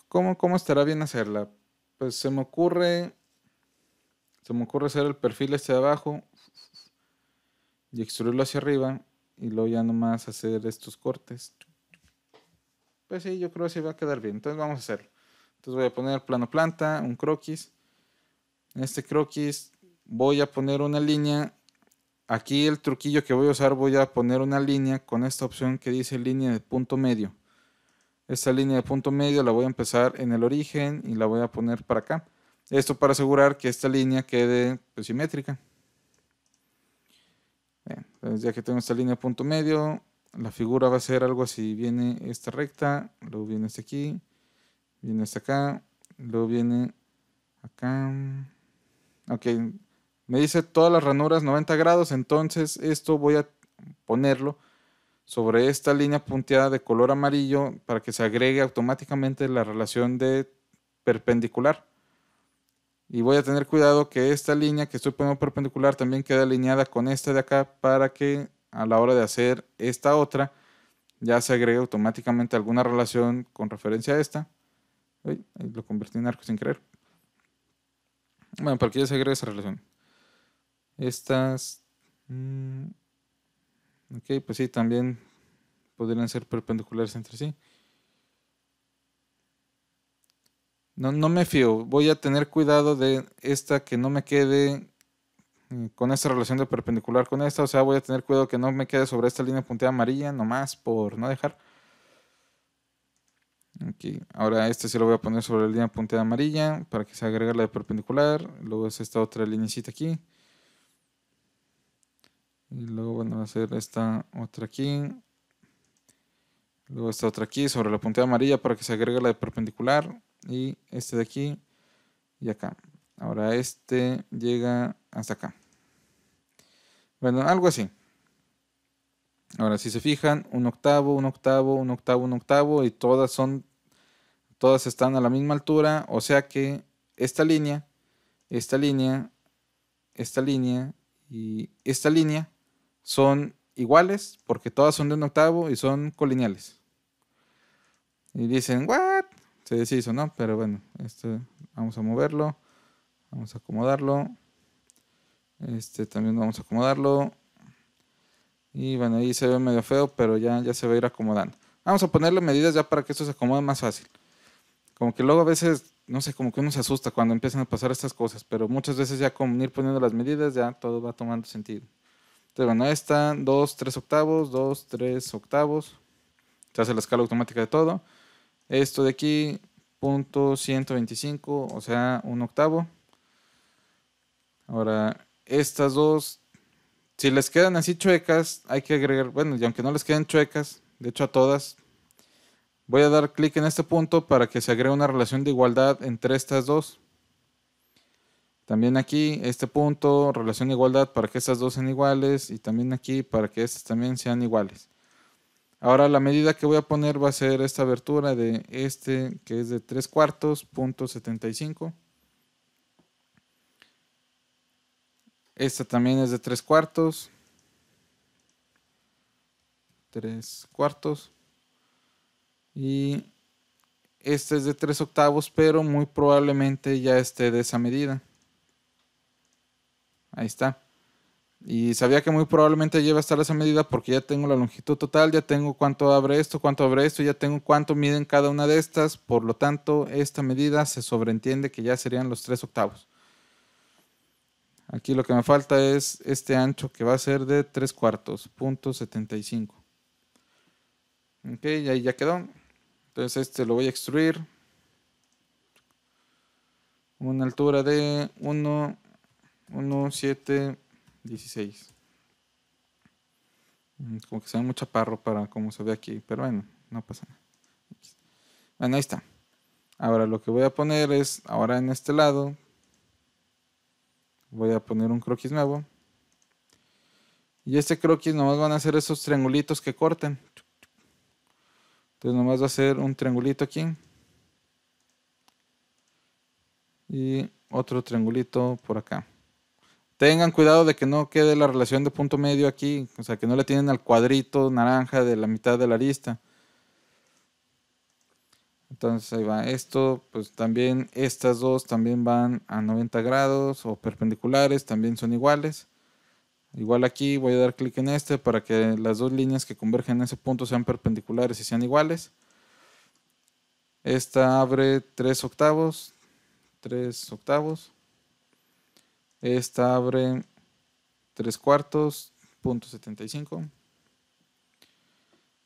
¿cómo, ¿cómo estará bien hacerla? Pues se me ocurre, se me ocurre hacer el perfil este de abajo y extruirlo hacia arriba y luego ya nomás hacer estos cortes. Pues sí, yo creo que sí va a quedar bien. Entonces vamos a hacerlo. Entonces voy a poner plano planta, un croquis. En este croquis voy a poner una línea. Aquí el truquillo que voy a usar, voy a poner una línea con esta opción que dice línea de punto medio. Esta línea de punto medio la voy a empezar en el origen y la voy a poner para acá. Esto para asegurar que esta línea quede pues, simétrica. entonces ya que tengo esta línea de punto medio, la figura va a ser algo así. Viene esta recta, luego viene hasta este aquí, viene hasta este acá, luego viene acá. Ok, me dice todas las ranuras 90 grados, entonces esto voy a ponerlo sobre esta línea punteada de color amarillo para que se agregue automáticamente la relación de perpendicular. Y voy a tener cuidado que esta línea que estoy poniendo perpendicular también quede alineada con esta de acá para que a la hora de hacer esta otra ya se agregue automáticamente alguna relación con referencia a esta. lo convertí en arco sin creer. Bueno, para que ya se agregue esa relación. Estas... Mm, Ok, pues sí, también podrían ser perpendiculares entre sí. No, me fío. Voy a tener cuidado de esta que no me quede mm, con esta relación de perpendicular con esta. O sea, voy a tener cuidado que no me quede sobre esta línea punteada amarilla, nomás por no dejar. Ok, Ahora este sí lo voy a poner sobre la línea punteada amarilla para que se agregue la de perpendicular. Luego es esta otra linecita aquí. Y luego, van a hacer esta otra aquí. Luego esta otra aquí sobre la punta amarilla para que se agregue la de perpendicular. Y este de aquí y acá. Ahora este llega hasta acá. Bueno, algo así. Ahora, si se fijan, un octavo, un octavo, un octavo, un octavo, y todas son, todas están a la misma altura, o sea que esta línea, esta línea, esta línea y esta línea son iguales porque todas son de un octavo y son colineales. Y dicen, ¿what? Se deshizo, ¿no? Pero bueno, este, vamos a moverlo, vamos a acomodarlo. Este también vamos a acomodarlo. Y bueno, ahí se ve medio feo, pero ya, ya se va a ir acomodando. Vamos a ponerle medidas ya para que esto se acomode más fácil. Como que luego a veces, no sé, como que uno se asusta cuando empiezan a pasar estas cosas, pero muchas veces ya con ir poniendo las medidas ya todo va tomando sentido. Entonces, bueno, ahí están 2, 3 octavos, 2, 3 octavos. Se hace la escala automática de todo. Esto de aquí, punto 125, o sea, un octavo. Ahora, estas dos, si les quedan así chuecas, hay que agregar, bueno, y aunque no les queden chuecas, de hecho a todas, voy a dar clic en este punto para que se agregue una relación de igualdad entre estas dos. También aquí, este punto, relación igualdad para que estas dos sean iguales y también aquí para que estas también sean iguales. Ahora la medida que voy a poner va a ser esta abertura de este que es de 3 cuartos, punto 75. Esta también es de 3 cuartos. 3 cuartos. Y este es de 3 octavos, pero muy probablemente ya esté de esa medida. Ahí está. Y sabía que muy probablemente lleva a estar esa medida porque ya tengo la longitud total, ya tengo cuánto abre esto, cuánto abre esto, ya tengo cuánto miden cada una de estas. Por lo tanto, esta medida se sobreentiende que ya serían los 3 octavos. Aquí lo que me falta es este ancho que va a ser de 3 cuartos, 75. Ok, y ahí ya quedó. Entonces este lo voy a extruir. Una altura de 1 1, 7, 16. Como que se ve mucho chaparro para como se ve aquí, pero bueno, no pasa nada. Bueno, ahí está. Ahora lo que voy a poner es, ahora en este lado, voy a poner un croquis nuevo. Y este croquis nomás van a hacer esos triangulitos que corten. Entonces nomás va a ser un triangulito aquí. Y otro triangulito por acá tengan cuidado de que no quede la relación de punto medio aquí, o sea, que no le tienen al cuadrito naranja de la mitad de la arista. Entonces ahí va esto, pues también estas dos también van a 90 grados o perpendiculares, también son iguales. Igual aquí voy a dar clic en este para que las dos líneas que convergen en ese punto sean perpendiculares y sean iguales. Esta abre 3 octavos, 3 octavos. Esta abre 3 cuartos, punto 75.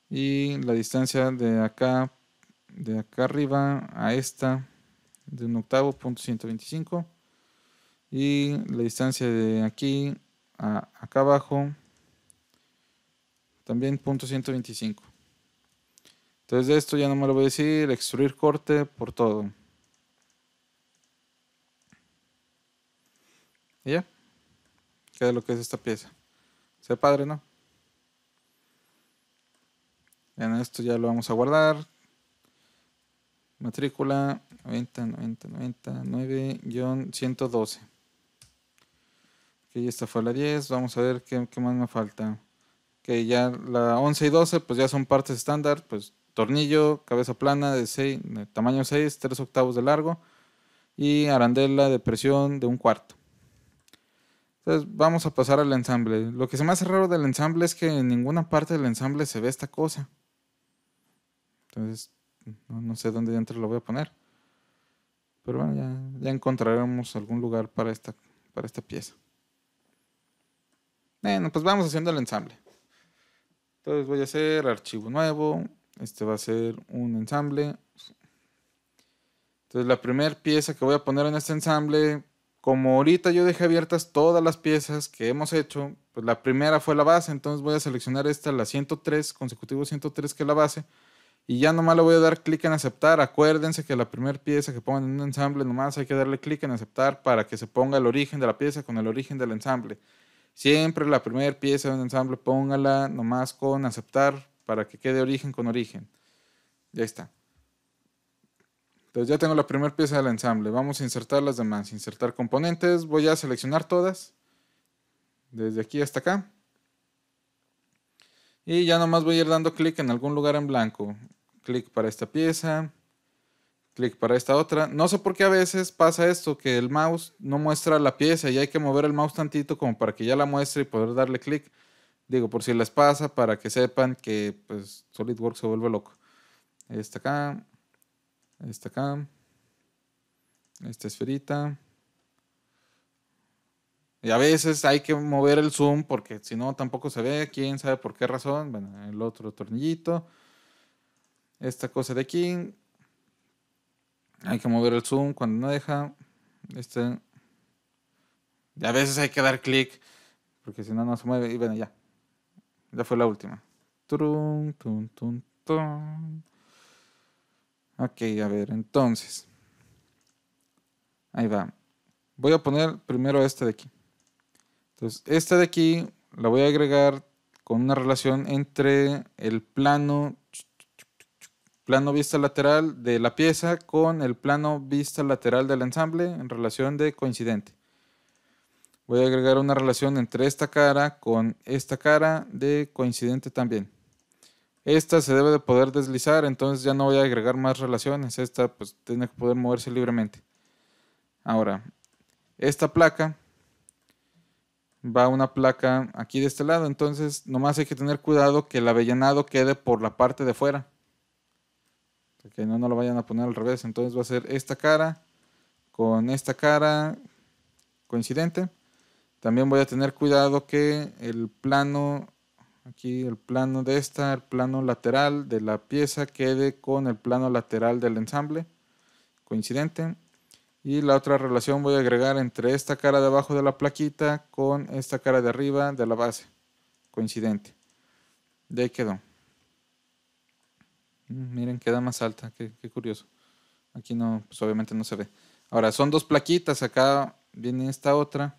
Y la distancia de acá, de acá arriba a esta, de un octavo, punto 125. Y la distancia de aquí a acá abajo, también punto 125. Entonces de esto ya no me lo voy a decir, extruir corte por todo. ya. Queda lo que es esta pieza. Se padre, ¿no? En esto ya lo vamos a guardar. Matrícula 90, 90, 112. y esta fue la 10. Vamos a ver qué, más me falta. Que ya la 11 y 12, pues ya son partes estándar. Pues tornillo, cabeza plana de, 6, tamaño 6, 3 octavos de largo. Y arandela de presión de un cuarto. Entonces vamos a pasar al ensamble. Lo que se me hace raro del ensamble es que en ninguna parte del ensamble se ve esta cosa. Entonces no, sé dónde dentro lo voy a poner. Pero bueno, ya, ya encontraremos algún lugar para esta, para esta pieza. Bueno, pues vamos haciendo el ensamble. Entonces voy a hacer archivo nuevo. Este va a ser un ensamble. Entonces la primera pieza que voy a poner en este ensamble como ahorita yo dejé abiertas todas las piezas que hemos hecho, pues la primera fue la base, entonces voy a seleccionar esta, la 103, consecutivo 103, que es la base, y ya nomás le voy a dar clic en aceptar. Acuérdense que la primera pieza que pongan en un ensamble, nomás hay que darle clic en aceptar para que se ponga el origen de la pieza con el origen del ensamble. Siempre la primera pieza de un ensamble, póngala nomás con aceptar para que quede origen con origen. Ya está. Entonces ya tengo la primera pieza del ensamble. Vamos a insertar las demás. Insertar componentes. Voy a seleccionar todas. Desde aquí hasta acá. Y ya nomás voy a ir dando clic en algún lugar en blanco. Clic para esta pieza. Clic para esta otra. No sé por qué a veces pasa esto, que el mouse no muestra la pieza y hay que mover el mouse tantito como para que ya la muestre y poder darle clic. Digo, por si les pasa, para que sepan que pues, SolidWorks se vuelve loco. Está acá, esta acá. Esta esferita. Y a veces hay que mover el zoom porque si no tampoco se ve, quién sabe por qué razón. Bueno, el otro tornillito. Esta cosa de aquí. Hay que mover el zoom cuando no deja. Este. Y a veces hay que dar clic porque si no, no se mueve. Y bueno, ya. Ya fue la última. Ok, a ver, entonces. Ahí va. Voy a poner primero esta de aquí. Entonces, esta de aquí la voy a agregar con una relación entre el plano plano vista lateral de la pieza con el plano vista lateral del ensamble en relación de coincidente. Voy a agregar una relación entre esta cara con esta cara de coincidente también esta se debe de poder deslizar, entonces ya no voy a agregar más relaciones, esta pues tiene que poder moverse libremente. Ahora, esta placa va una placa aquí de este lado, entonces nomás hay que tener cuidado que el avellanado quede por la parte de fuera. Que no, no lo vayan a poner al revés, entonces va a ser esta cara con esta cara coincidente. También voy a tener cuidado que el plano Aquí el plano de esta, el plano lateral de la pieza quede con el plano lateral del ensamble, coincidente. Y la otra relación voy a agregar entre esta cara de abajo de la plaquita con esta cara de arriba de la base, coincidente. De ahí quedó. Mm, miren, queda más alta, qué, curioso. Aquí no, pues obviamente no se ve. Ahora, son dos plaquitas, acá viene esta otra.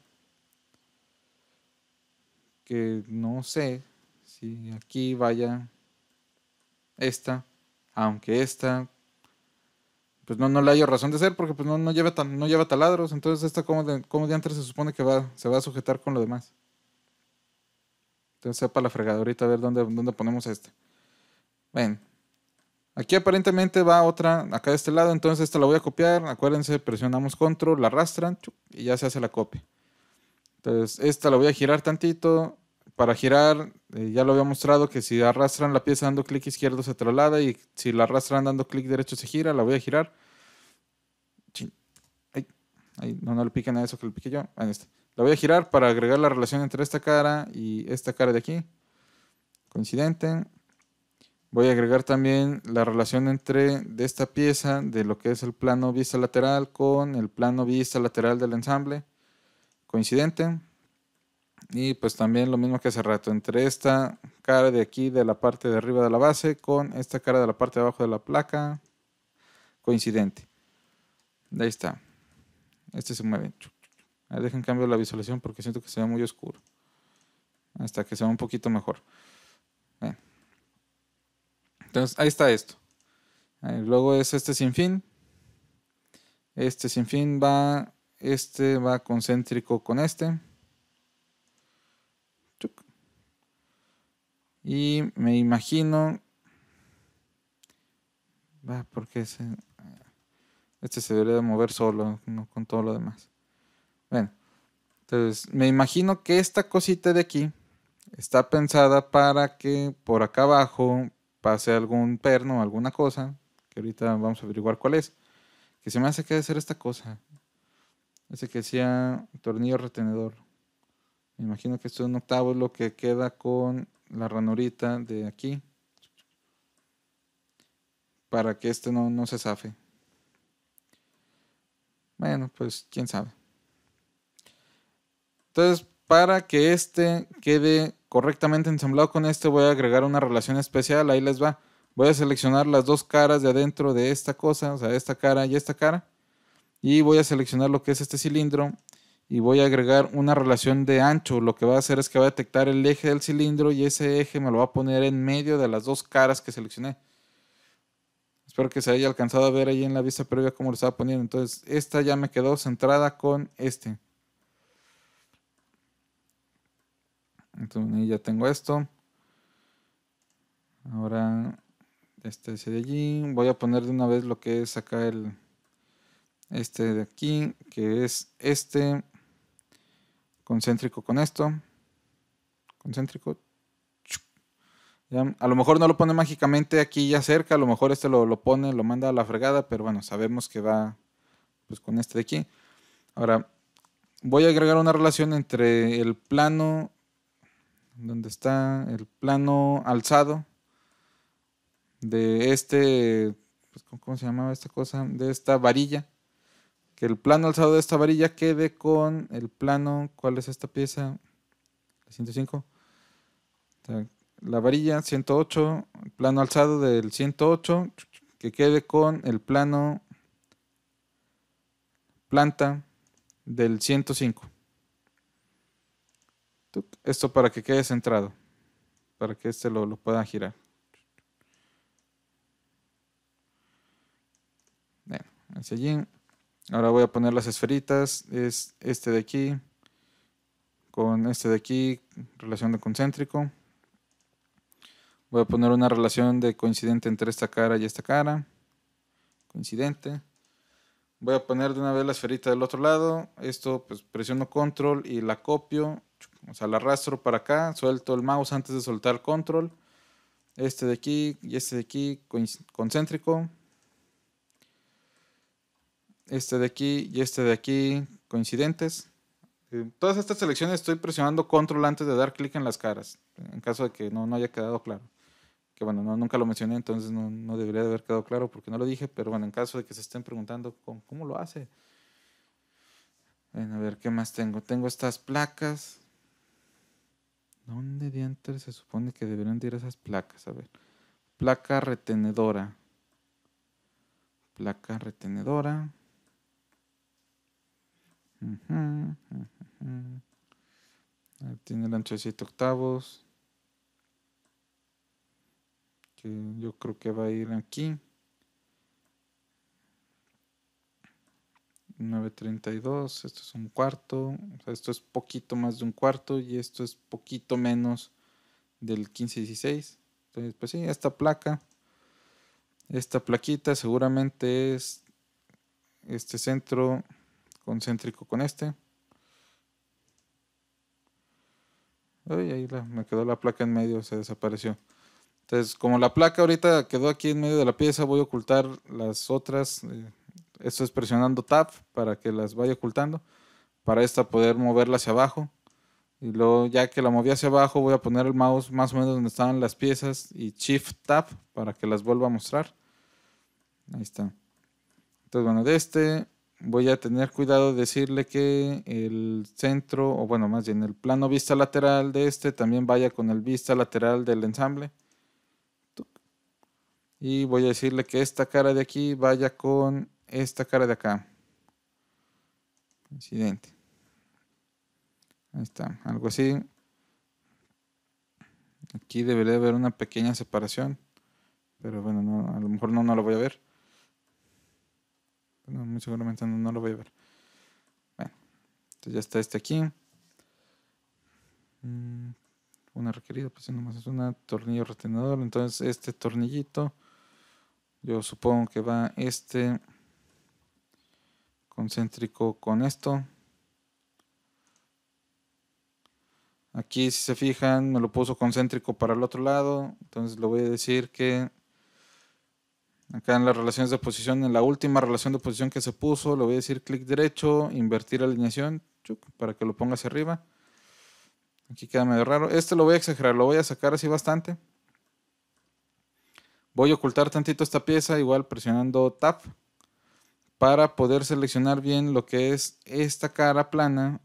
Que no sé, y aquí vaya esta, aunque esta, pues no, no le haya razón de ser porque pues no, lleva, no lleva taladros, entonces esta como de, de antes se supone que va, se va a sujetar con lo demás. Entonces sepa la fregadorita a ver dónde, dónde ponemos esta. Ven, aquí aparentemente va otra acá de este lado, entonces esta la voy a copiar, acuérdense, presionamos control, la arrastran y ya se hace la copia. Entonces esta la voy a girar tantito, para girar, eh, ya lo había mostrado que si arrastran la pieza dando clic izquierdo se traslada y si la arrastran dando clic derecho se gira, la voy a girar. no, le piquen a eso que le pique yo. La voy a girar para agregar la relación entre esta cara y esta cara de aquí. Coincidente. Voy a agregar también la relación entre de esta pieza, de lo que es el plano vista lateral con el plano vista lateral del ensamble. Coincidente. Y pues también lo mismo que hace rato, entre esta cara de aquí de la parte de arriba de la base con esta cara de la parte de abajo de la placa, coincidente. Ahí está. Este se mueve. dejen cambio la visualización porque siento que se ve muy oscuro. Hasta que se vea un poquito mejor. Entonces, ahí está esto. Luego es este sin fin. Este sin fin va, este va concéntrico con este. Y me imagino. Va, porque este se debería de mover solo, no con todo lo demás. Bueno, entonces me imagino que esta cosita de aquí está pensada para que por acá abajo pase algún perno, alguna cosa, que ahorita vamos a averiguar cuál es, que se me hace que debe ser esta cosa. Ese que decía tornillo retenedor. Me imagino que esto es un octavo, es lo que queda con la ranurita de aquí para que este no, no se zafe. Bueno, pues quién sabe. Entonces, para que este quede correctamente ensamblado con este, voy a agregar una relación especial. Ahí les va. Voy a seleccionar las dos caras de adentro de esta cosa, o sea, esta cara y esta cara. Y voy a seleccionar lo que es este cilindro y voy a agregar una relación de ancho. Lo que va a hacer es que va a detectar el eje del cilindro y ese eje me lo va a poner en medio de las dos caras que seleccioné. Espero que se haya alcanzado a ver ahí en la vista previa cómo lo estaba poniendo. Entonces, esta ya me quedó centrada con este. Entonces, ahí ya tengo esto. Ahora, este de allí. Voy a poner de una vez lo que es acá el, este de aquí, que es este. Concéntrico con esto. Concéntrico. a lo mejor no lo pone mágicamente aquí ya cerca, a lo mejor este lo, lo pone, lo manda a la fregada, pero bueno, sabemos que va pues, con este de aquí. Ahora, voy a agregar una relación entre el plano, donde está el plano alzado, de este, pues, ¿cómo se llamaba esta cosa? De esta varilla que el plano alzado de esta varilla quede con el plano, ¿cuál es esta pieza? 105. La varilla 108, el plano alzado del 108, que quede con el plano planta del 105. Esto para que quede centrado, para que este lo, lo pueda girar. Bueno, hacia allí. Ahora voy a poner las esferitas. Es este de aquí con este de aquí, relación de concéntrico. Voy a poner una relación de coincidente entre esta cara y esta cara. Coincidente. Voy a poner de una vez la esferita del otro lado. Esto, pues presiono control y la copio. O sea, la arrastro para acá. Suelto el mouse antes de soltar control. Este de aquí y este de aquí, concéntrico este de aquí y este de aquí coincidentes. Eh, todas estas selecciones estoy presionando control antes de dar clic en las caras, en caso de que no, no haya quedado claro. Que bueno, nunca lo mencioné, entonces no, debería de haber quedado claro porque no lo dije, pero bueno, en caso de que se estén preguntando cómo, lo hace. a ver, ¿qué más tengo? Tengo estas placas. ¿Dónde antes se supone que deberían ir esas placas? A ver. Placa retenedora. Placa retenedora. Tiene el ancho de 7 octavos. Que yo creo que va a ir aquí. 9.32, esto es un cuarto, esto es poquito más de un cuarto y esto es poquito menos del 15.16. Entonces, pues sí, esta placa, esta plaquita seguramente es este centro concéntrico con este. ahí me quedó la placa en medio, se desapareció. Entonces, como la placa ahorita quedó aquí en medio de la pieza, voy a ocultar las otras. Eh, esto es presionando Tab para que las vaya ocultando. Para esta poder moverla hacia abajo. Y luego, ya que la moví hacia abajo, voy a poner el mouse más o menos donde estaban las piezas y Shift Tab para que las vuelva a mostrar. Ahí está. Entonces, bueno, de este voy a tener cuidado de decirle que el centro, o bueno, más bien el plano vista lateral de este también vaya con el vista lateral del ensamble. Y voy a decirle que esta cara de aquí vaya con esta cara de acá. Incidente. Ahí está, algo así. Aquí debería haber una pequeña separación, pero bueno, a lo mejor no, no lo voy a ver muy seguramente no, lo voy a ver. Bueno, entonces ya está este aquí. Mm, una requerida, pues si nomás es una tornillo retenedor. Entonces este tornillito, yo supongo que va este concéntrico con esto. Aquí si se fijan me lo puso concéntrico para el otro lado, entonces le voy a decir que Acá en las relaciones de posición, en la última relación de posición que se puso, le voy a decir clic derecho, invertir alineación, para que lo ponga hacia arriba. Aquí queda medio raro. Este lo voy a exagerar, lo voy a sacar así bastante. Voy a ocultar tantito esta pieza, igual presionando Tab, para poder seleccionar bien lo que es esta cara plana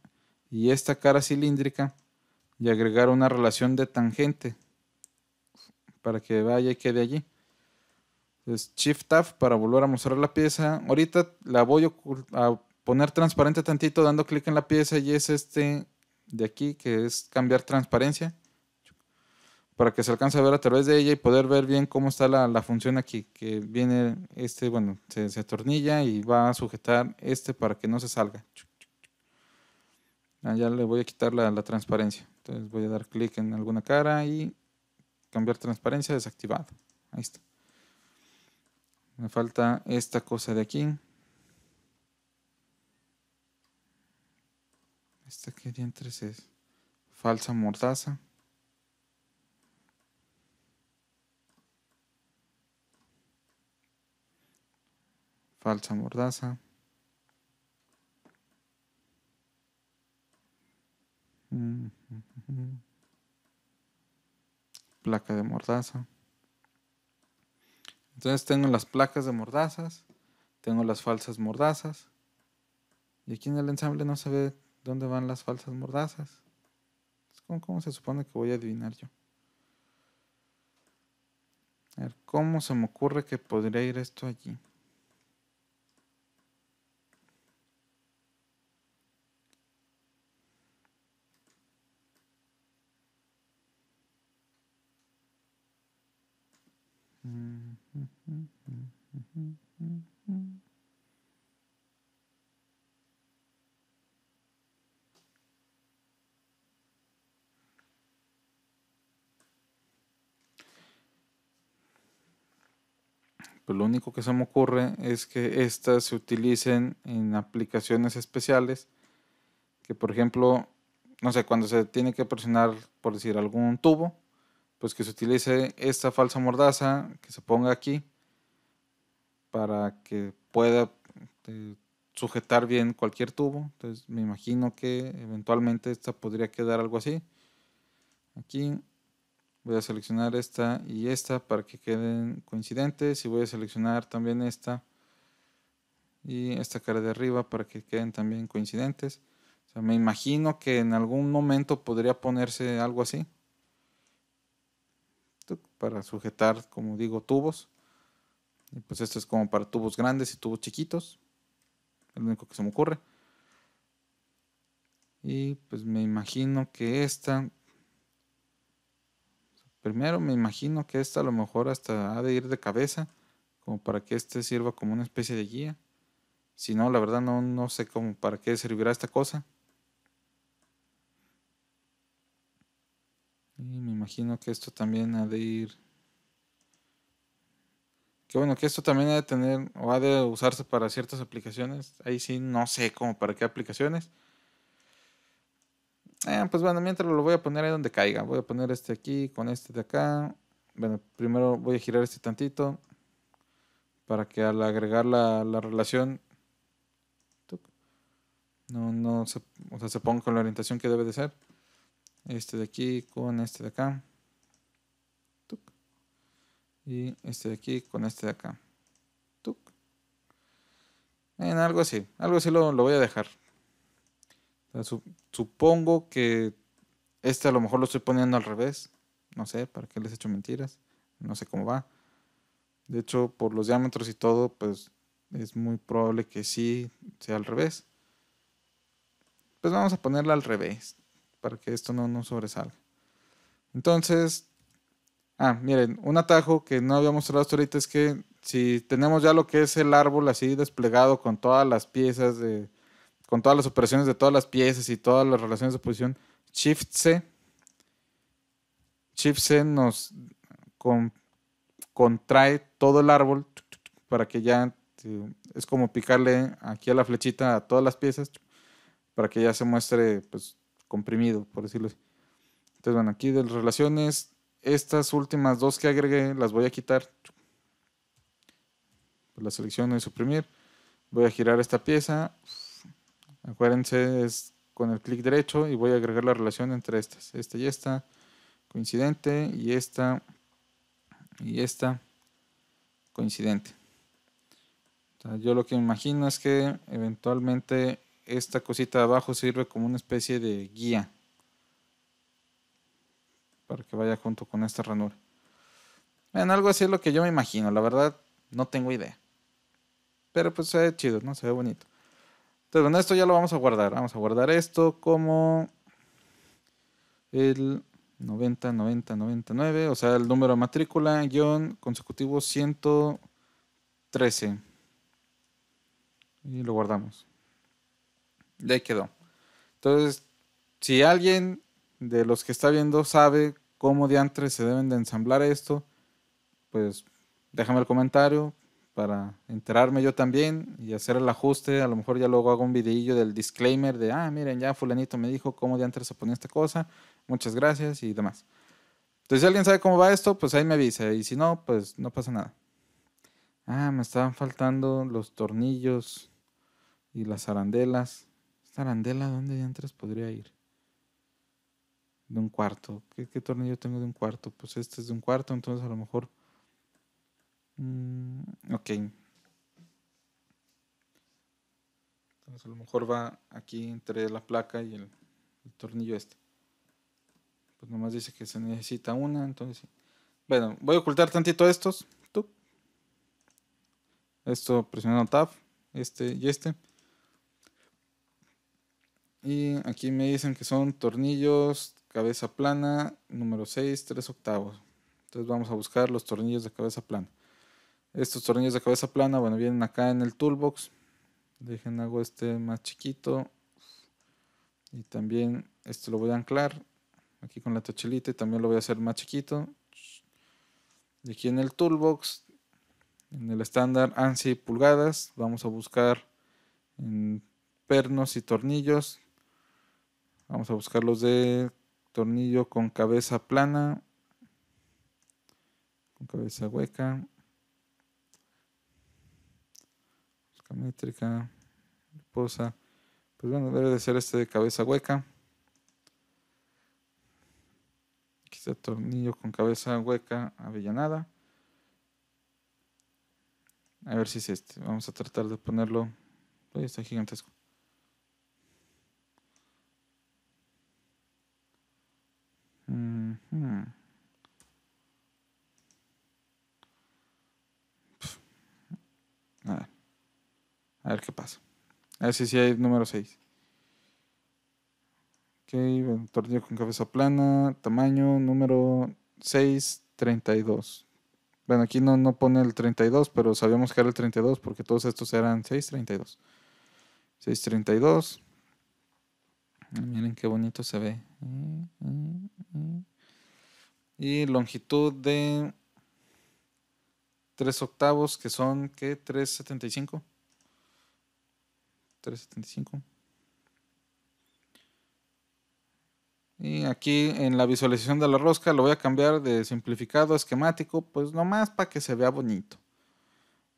y esta cara cilíndrica y agregar una relación de tangente para que vaya y quede allí es Shift Tab para volver a mostrar la pieza. Ahorita la voy a poner transparente tantito dando clic en la pieza y es este de aquí que es cambiar transparencia para que se alcance a ver a través de ella y poder ver bien cómo está la, función aquí, que viene este, bueno, se, atornilla y va a sujetar este para que no se salga. Ah, ya le voy a quitar la transparencia. Entonces voy a dar clic en alguna cara y cambiar transparencia desactivado. Ahí está. Me falta esta cosa de aquí. ¿Esta que dientes es? Falsa mordaza. Falsa mordaza. Mm, mm, mm, Placa de mordaza. Entonces tengo las placas de mordazas, tengo las falsas mordazas. Y aquí en el ensamble no se ve dónde van las falsas mordazas. ¿Cómo, se supone que voy a adivinar yo? A ver, ¿cómo se me ocurre que podría ir esto allí? lo único que se me ocurre es que estas se utilicen en aplicaciones especiales, que por ejemplo, no sé, cuando se tiene que presionar, por decir, algún tubo, pues que se utilice esta falsa mordaza, que se ponga aquí, para que pueda eh, sujetar bien cualquier tubo. Entonces me imagino que eventualmente esta podría quedar algo así. Aquí voy a seleccionar esta y esta para que queden coincidentes y voy a seleccionar también esta y esta cara de arriba para que queden también coincidentes. me imagino que en algún momento podría ponerse algo así para sujetar, como digo, tubos. Y pues esto es como para tubos grandes y tubos chiquitos. Es lo único que se me ocurre. Y pues me imagino que esta Primero me imagino que esta a lo mejor hasta ha de ir de cabeza, como para que este sirva como una especie de guía. Si no, la verdad no, no sé cómo para qué servirá esta cosa. Y me imagino que esto también ha de ir. Que bueno, que esto también ha de tener o ha de usarse para ciertas aplicaciones. Ahí sí no sé cómo para qué aplicaciones. Eh, pues bueno, mientras lo voy a poner ahí donde caiga. Voy a poner este aquí con este de acá. Bueno, primero voy a girar este tantito para que al agregar la, relación no, no se, o sea, se ponga con la orientación que debe de ser. Este de aquí con este de acá. Y este de aquí con este de acá. En algo así. Algo así lo voy a dejar. Eh, supongo que este a lo mejor lo estoy poniendo al revés. No sé, ¿para qué les he hecho mentiras? No sé cómo va. De hecho, por los diámetros y todo, pues es muy probable que sí sea al revés. Pues vamos a ponerla al revés, para que esto no nos sobresalga. Entonces, ah, miren, un atajo que no había mostrado hasta ahorita es que si tenemos ya lo que es el árbol así desplegado con todas las piezas de, con todas las operaciones de todas las piezas y todas las relaciones de posición, Shift C. Shift C nos contrae todo el árbol para que ya eh, es como picarle aquí a la flechita a todas las piezas para que ya se muestre pues, comprimido, por decirlo así. Entonces, bueno, aquí de relaciones, estas últimas dos que agregué las voy a quitar. la selecciono y suprimir. Voy a girar esta pieza. Acuérdense, es con el clic derecho y voy a agregar la relación entre estas. Esta y esta, coincidente, y esta, y esta, coincidente. yo lo que me imagino es que eventualmente esta cosita de abajo sirve como una especie de guía para que vaya junto con esta ranura. En algo así es lo que yo me imagino, la verdad no tengo idea. Pero pues se ve chido, ¿no? Se ve bonito. Entonces, bueno, esto ya lo vamos a guardar. Vamos a guardar esto como el 90, 90, 99, o sea, el número de matrícula, consecutivo 113. Y lo guardamos. Y ahí quedó. Entonces, si alguien de los que está viendo sabe cómo diantres se deben de ensamblar esto, pues déjame el comentario, para enterarme yo también y hacer el ajuste. A lo mejor ya luego hago un videillo del disclaimer de, ah, miren, ya fulanito me dijo cómo de antes se ponía esta cosa, muchas gracias y demás. Entonces, si alguien sabe cómo va esto, pues ahí me avisa. Y si no, pues no pasa nada. Ah, me estaban faltando los tornillos y las arandelas. ¿Esta arandela dónde de antes podría ir? De un cuarto. ¿Qué, ¿Qué tornillo tengo de un cuarto? Pues este es de un cuarto, entonces a lo mejor Mm, ok. Entonces a lo mejor va aquí entre la placa y el, tornillo este. Pues nomás dice que se necesita una, entonces... Bueno, voy a ocultar tantito estos. Esto presionando Tab. Este y este. Y aquí me dicen que son tornillos cabeza plana número 6, 3 octavos. Entonces vamos a buscar los tornillos de cabeza plana. Estos tornillos de cabeza plana, bueno, vienen acá en el toolbox. Dejen, hago este más chiquito. Y también este lo voy a anclar aquí con la tochelita y también lo voy a hacer más chiquito. Y aquí en el toolbox, en el estándar ANSI pulgadas, vamos a buscar en pernos y tornillos. Vamos a buscar los de tornillo con cabeza plana, con cabeza hueca. métrica, posa. Pues bueno, debe de ser este de cabeza hueca. Aquí está tornillo con cabeza hueca avellanada. A ver si es este. Vamos a tratar de ponerlo. Uy, está gigantesco. A ver qué pasa. A ver si sí hay número 6. Ok, bueno, tornillo con cabeza plana, tamaño, número 6, 32. Bueno, aquí no, no pone el 32, pero sabíamos que era el 32 porque todos estos eran 632. 632. Ah, miren qué bonito se ve. Y longitud de 3 octavos, que son, ¿qué? 375. 375. Y aquí en la visualización de la rosca lo voy a cambiar de simplificado a esquemático, pues nomás para que se vea bonito.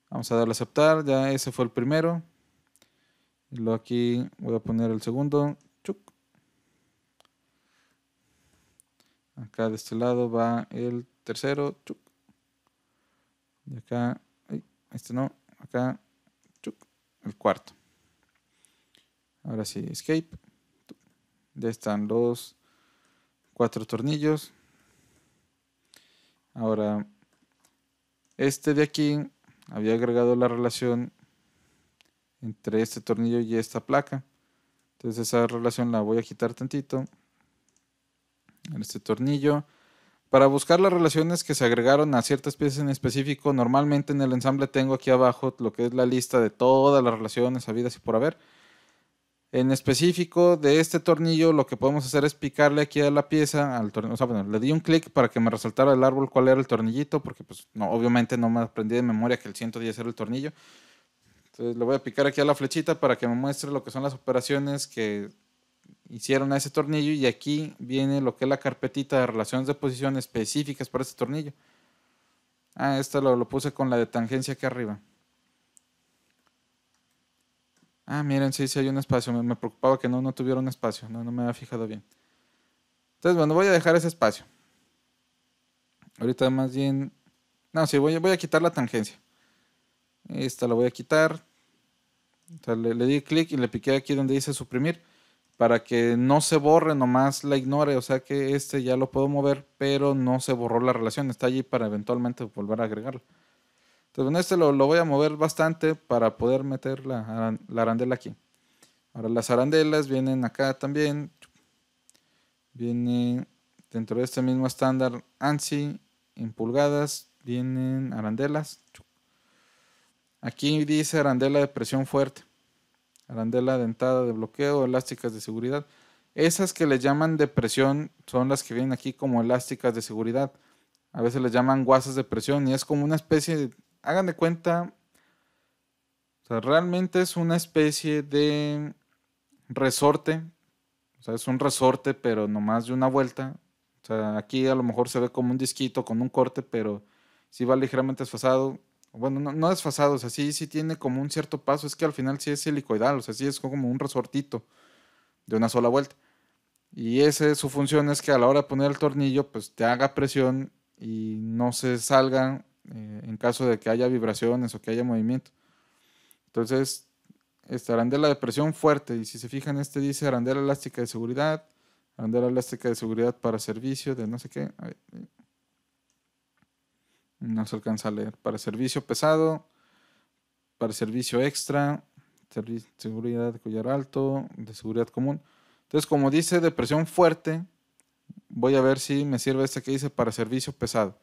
Vamos a darle a aceptar, ya ese fue el primero. Y luego aquí voy a poner el segundo. Chuc. Acá de este lado va el tercero. Chuc. Y acá, este no, acá, chuc. el cuarto. Ahora sí, escape. Ya están los cuatro tornillos. Ahora, este de aquí había agregado la relación entre este tornillo y esta placa. Entonces esa relación la voy a quitar tantito. En este tornillo. Para buscar las relaciones que se agregaron a ciertas piezas en específico, normalmente en el ensamble tengo aquí abajo lo que es la lista de todas las relaciones habidas y por haber. En específico de este tornillo, lo que podemos hacer es picarle aquí a la pieza, al tornillo, o sea, le di un clic para que me resaltara el árbol cuál era el tornillito, porque pues no, obviamente no me aprendí de memoria que el 110 era el tornillo. Entonces le voy a picar aquí a la flechita para que me muestre lo que son las operaciones que hicieron a ese tornillo y aquí viene lo que es la carpetita de relaciones de posición específicas para este tornillo. Ah, esta lo, lo puse con la de tangencia aquí arriba. Ah, miren, sí, sí hay un espacio. Me, preocupaba que no, no tuviera un espacio. No, me había fijado bien. Entonces, bueno, voy a dejar ese espacio. Ahorita más bien... No, sí, voy, voy a quitar la tangencia. Esta la voy a quitar. le, le, di clic y le piqué aquí donde dice suprimir para que no se borre, nomás la ignore. O sea que este ya lo puedo mover, pero no se borró la relación. Está allí para eventualmente volver a agregarlo. Entonces, este lo, voy a mover bastante para poder meter la, arandela aquí. Ahora las arandelas vienen acá también. Vienen dentro de este mismo estándar ANSI en pulgadas. Vienen arandelas. Aquí dice arandela de presión fuerte. Arandela dentada de bloqueo, elásticas de seguridad. Esas que le llaman de presión son las que vienen aquí como elásticas de seguridad. A veces le llaman guasas de presión y es como una especie de hagan de cuenta, o sea, realmente es una especie de resorte, o sea, es un resorte, pero nomás de una vuelta. O sea, aquí a lo mejor se ve como un disquito con un corte, pero si va ligeramente desfasado. Bueno, no, no desfasado, o sea, sí, tiene como un cierto paso. Es que al final sí es helicoidal, o sea, sí es como un resortito de una sola vuelta. Y es su función es que a la hora de poner el tornillo, pues te haga presión y no se salga eh, en caso de que haya vibraciones o que haya movimiento. Entonces, esta arandela de presión fuerte, y si se fijan, este dice arandela elástica de seguridad, arandela elástica de seguridad para servicio, de no sé qué. Eh, no se alcanza a leer. Para servicio pesado, para servicio extra, seguridad de collar alto, de seguridad común. Entonces, como dice de presión fuerte, voy a ver si me sirve este que dice para servicio pesado.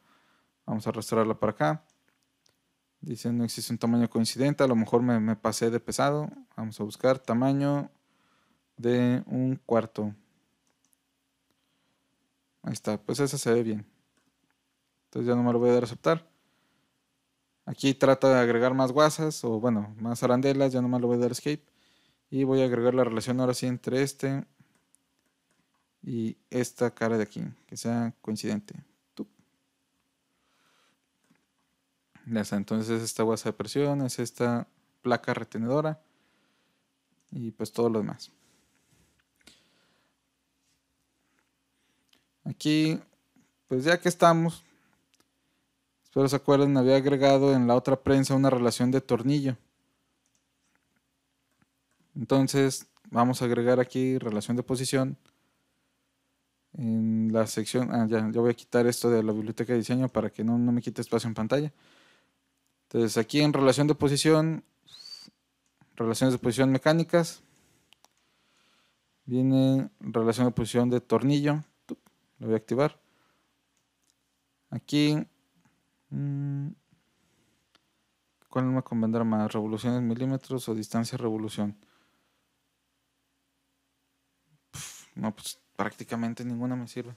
Vamos a arrastrarla para acá. Dice, no existe un tamaño coincidente. A lo mejor me, pasé de pesado. Vamos a buscar tamaño de un cuarto. Ahí está. Pues esa se ve bien. Entonces ya no me lo voy a dar a aceptar. Aquí trata de agregar más guasas o bueno, más arandelas. Ya no me lo voy a dar escape. Y voy a agregar la relación ahora sí entre este y esta cara de aquí. Que sea coincidente. Entonces entonces esta guasa de presión, es esta placa retenedora y pues todo lo demás. Aquí, pues ya que estamos, espero se acuerden, había agregado en la otra prensa una relación de tornillo. Entonces, vamos a agregar aquí relación de posición en la sección. Ah, ya, yo voy a quitar esto de la biblioteca de diseño para que no me quite espacio en pantalla. Entonces aquí en relación de posición, relaciones de posición mecánicas, viene relación de posición de tornillo, lo voy a activar. Aquí, mm, ¿cuál me convendrá más? ¿Revoluciones milímetros o distancia revolución? No, pues prácticamente ninguna me sirve.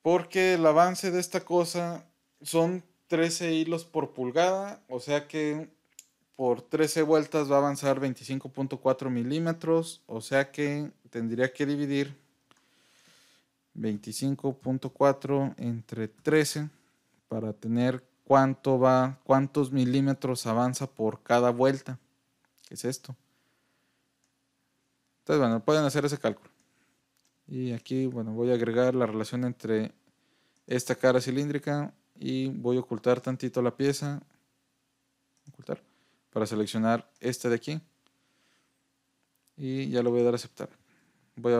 Porque el avance de esta cosa son 13 hilos por pulgada, o sea que por 13 vueltas va a avanzar 25.4 milímetros, o sea que tendría que dividir 25.4 entre 13 para tener cuánto va, cuántos milímetros avanza por cada vuelta. que es esto? Entonces, bueno, pueden hacer ese cálculo. Y aquí, bueno, voy a agregar la relación entre esta cara cilíndrica y voy a ocultar tantito la pieza ocultar para seleccionar este de aquí y ya lo voy a dar a aceptar voy a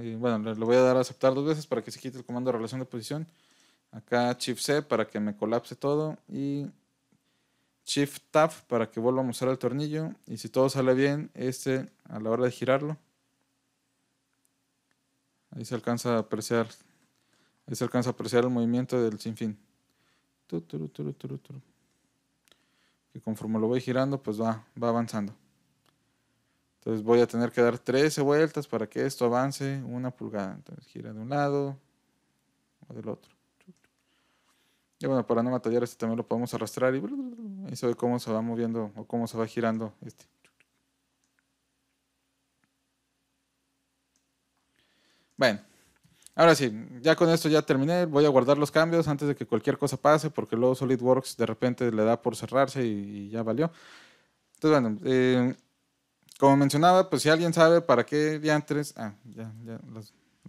eh, bueno lo voy a dar a aceptar dos veces para que se quite el comando de relación de posición acá shift C para que me colapse todo y shift tab para que vuelva a mostrar el tornillo y si todo sale bien este a la hora de girarlo ahí se alcanza a apreciar ahí se alcanza a apreciar el movimiento del sinfín y conforme lo voy girando, pues va, avanzando. Entonces voy a tener que dar 13 vueltas para que esto avance una pulgada. Entonces gira de un lado o del otro. Y bueno, para no matallar este también lo podemos arrastrar y ahí se ve cómo se va moviendo o cómo se va girando este. Bueno, Ahora sí, ya con esto ya terminé. Voy a guardar los cambios antes de que cualquier cosa pase, porque luego SolidWorks de repente le da por cerrarse y, ya valió. Entonces, bueno, eh, como mencionaba, pues si alguien sabe para qué diantres. Ah, ya, ya,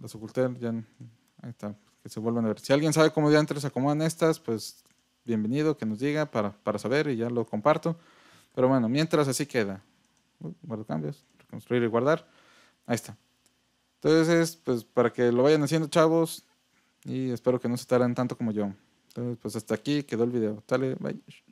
las, oculté, ya. Ahí está, que se vuelvan a ver. Si alguien sabe cómo diantres acomodan estas, pues bienvenido, que nos diga para, para saber y ya lo comparto. Pero bueno, mientras así queda. guardo cambios, reconstruir y guardar. Ahí está. Entonces, pues para que lo vayan haciendo, chavos. Y espero que no se tarden tanto como yo. Entonces, pues hasta aquí quedó el video. Dale, bye.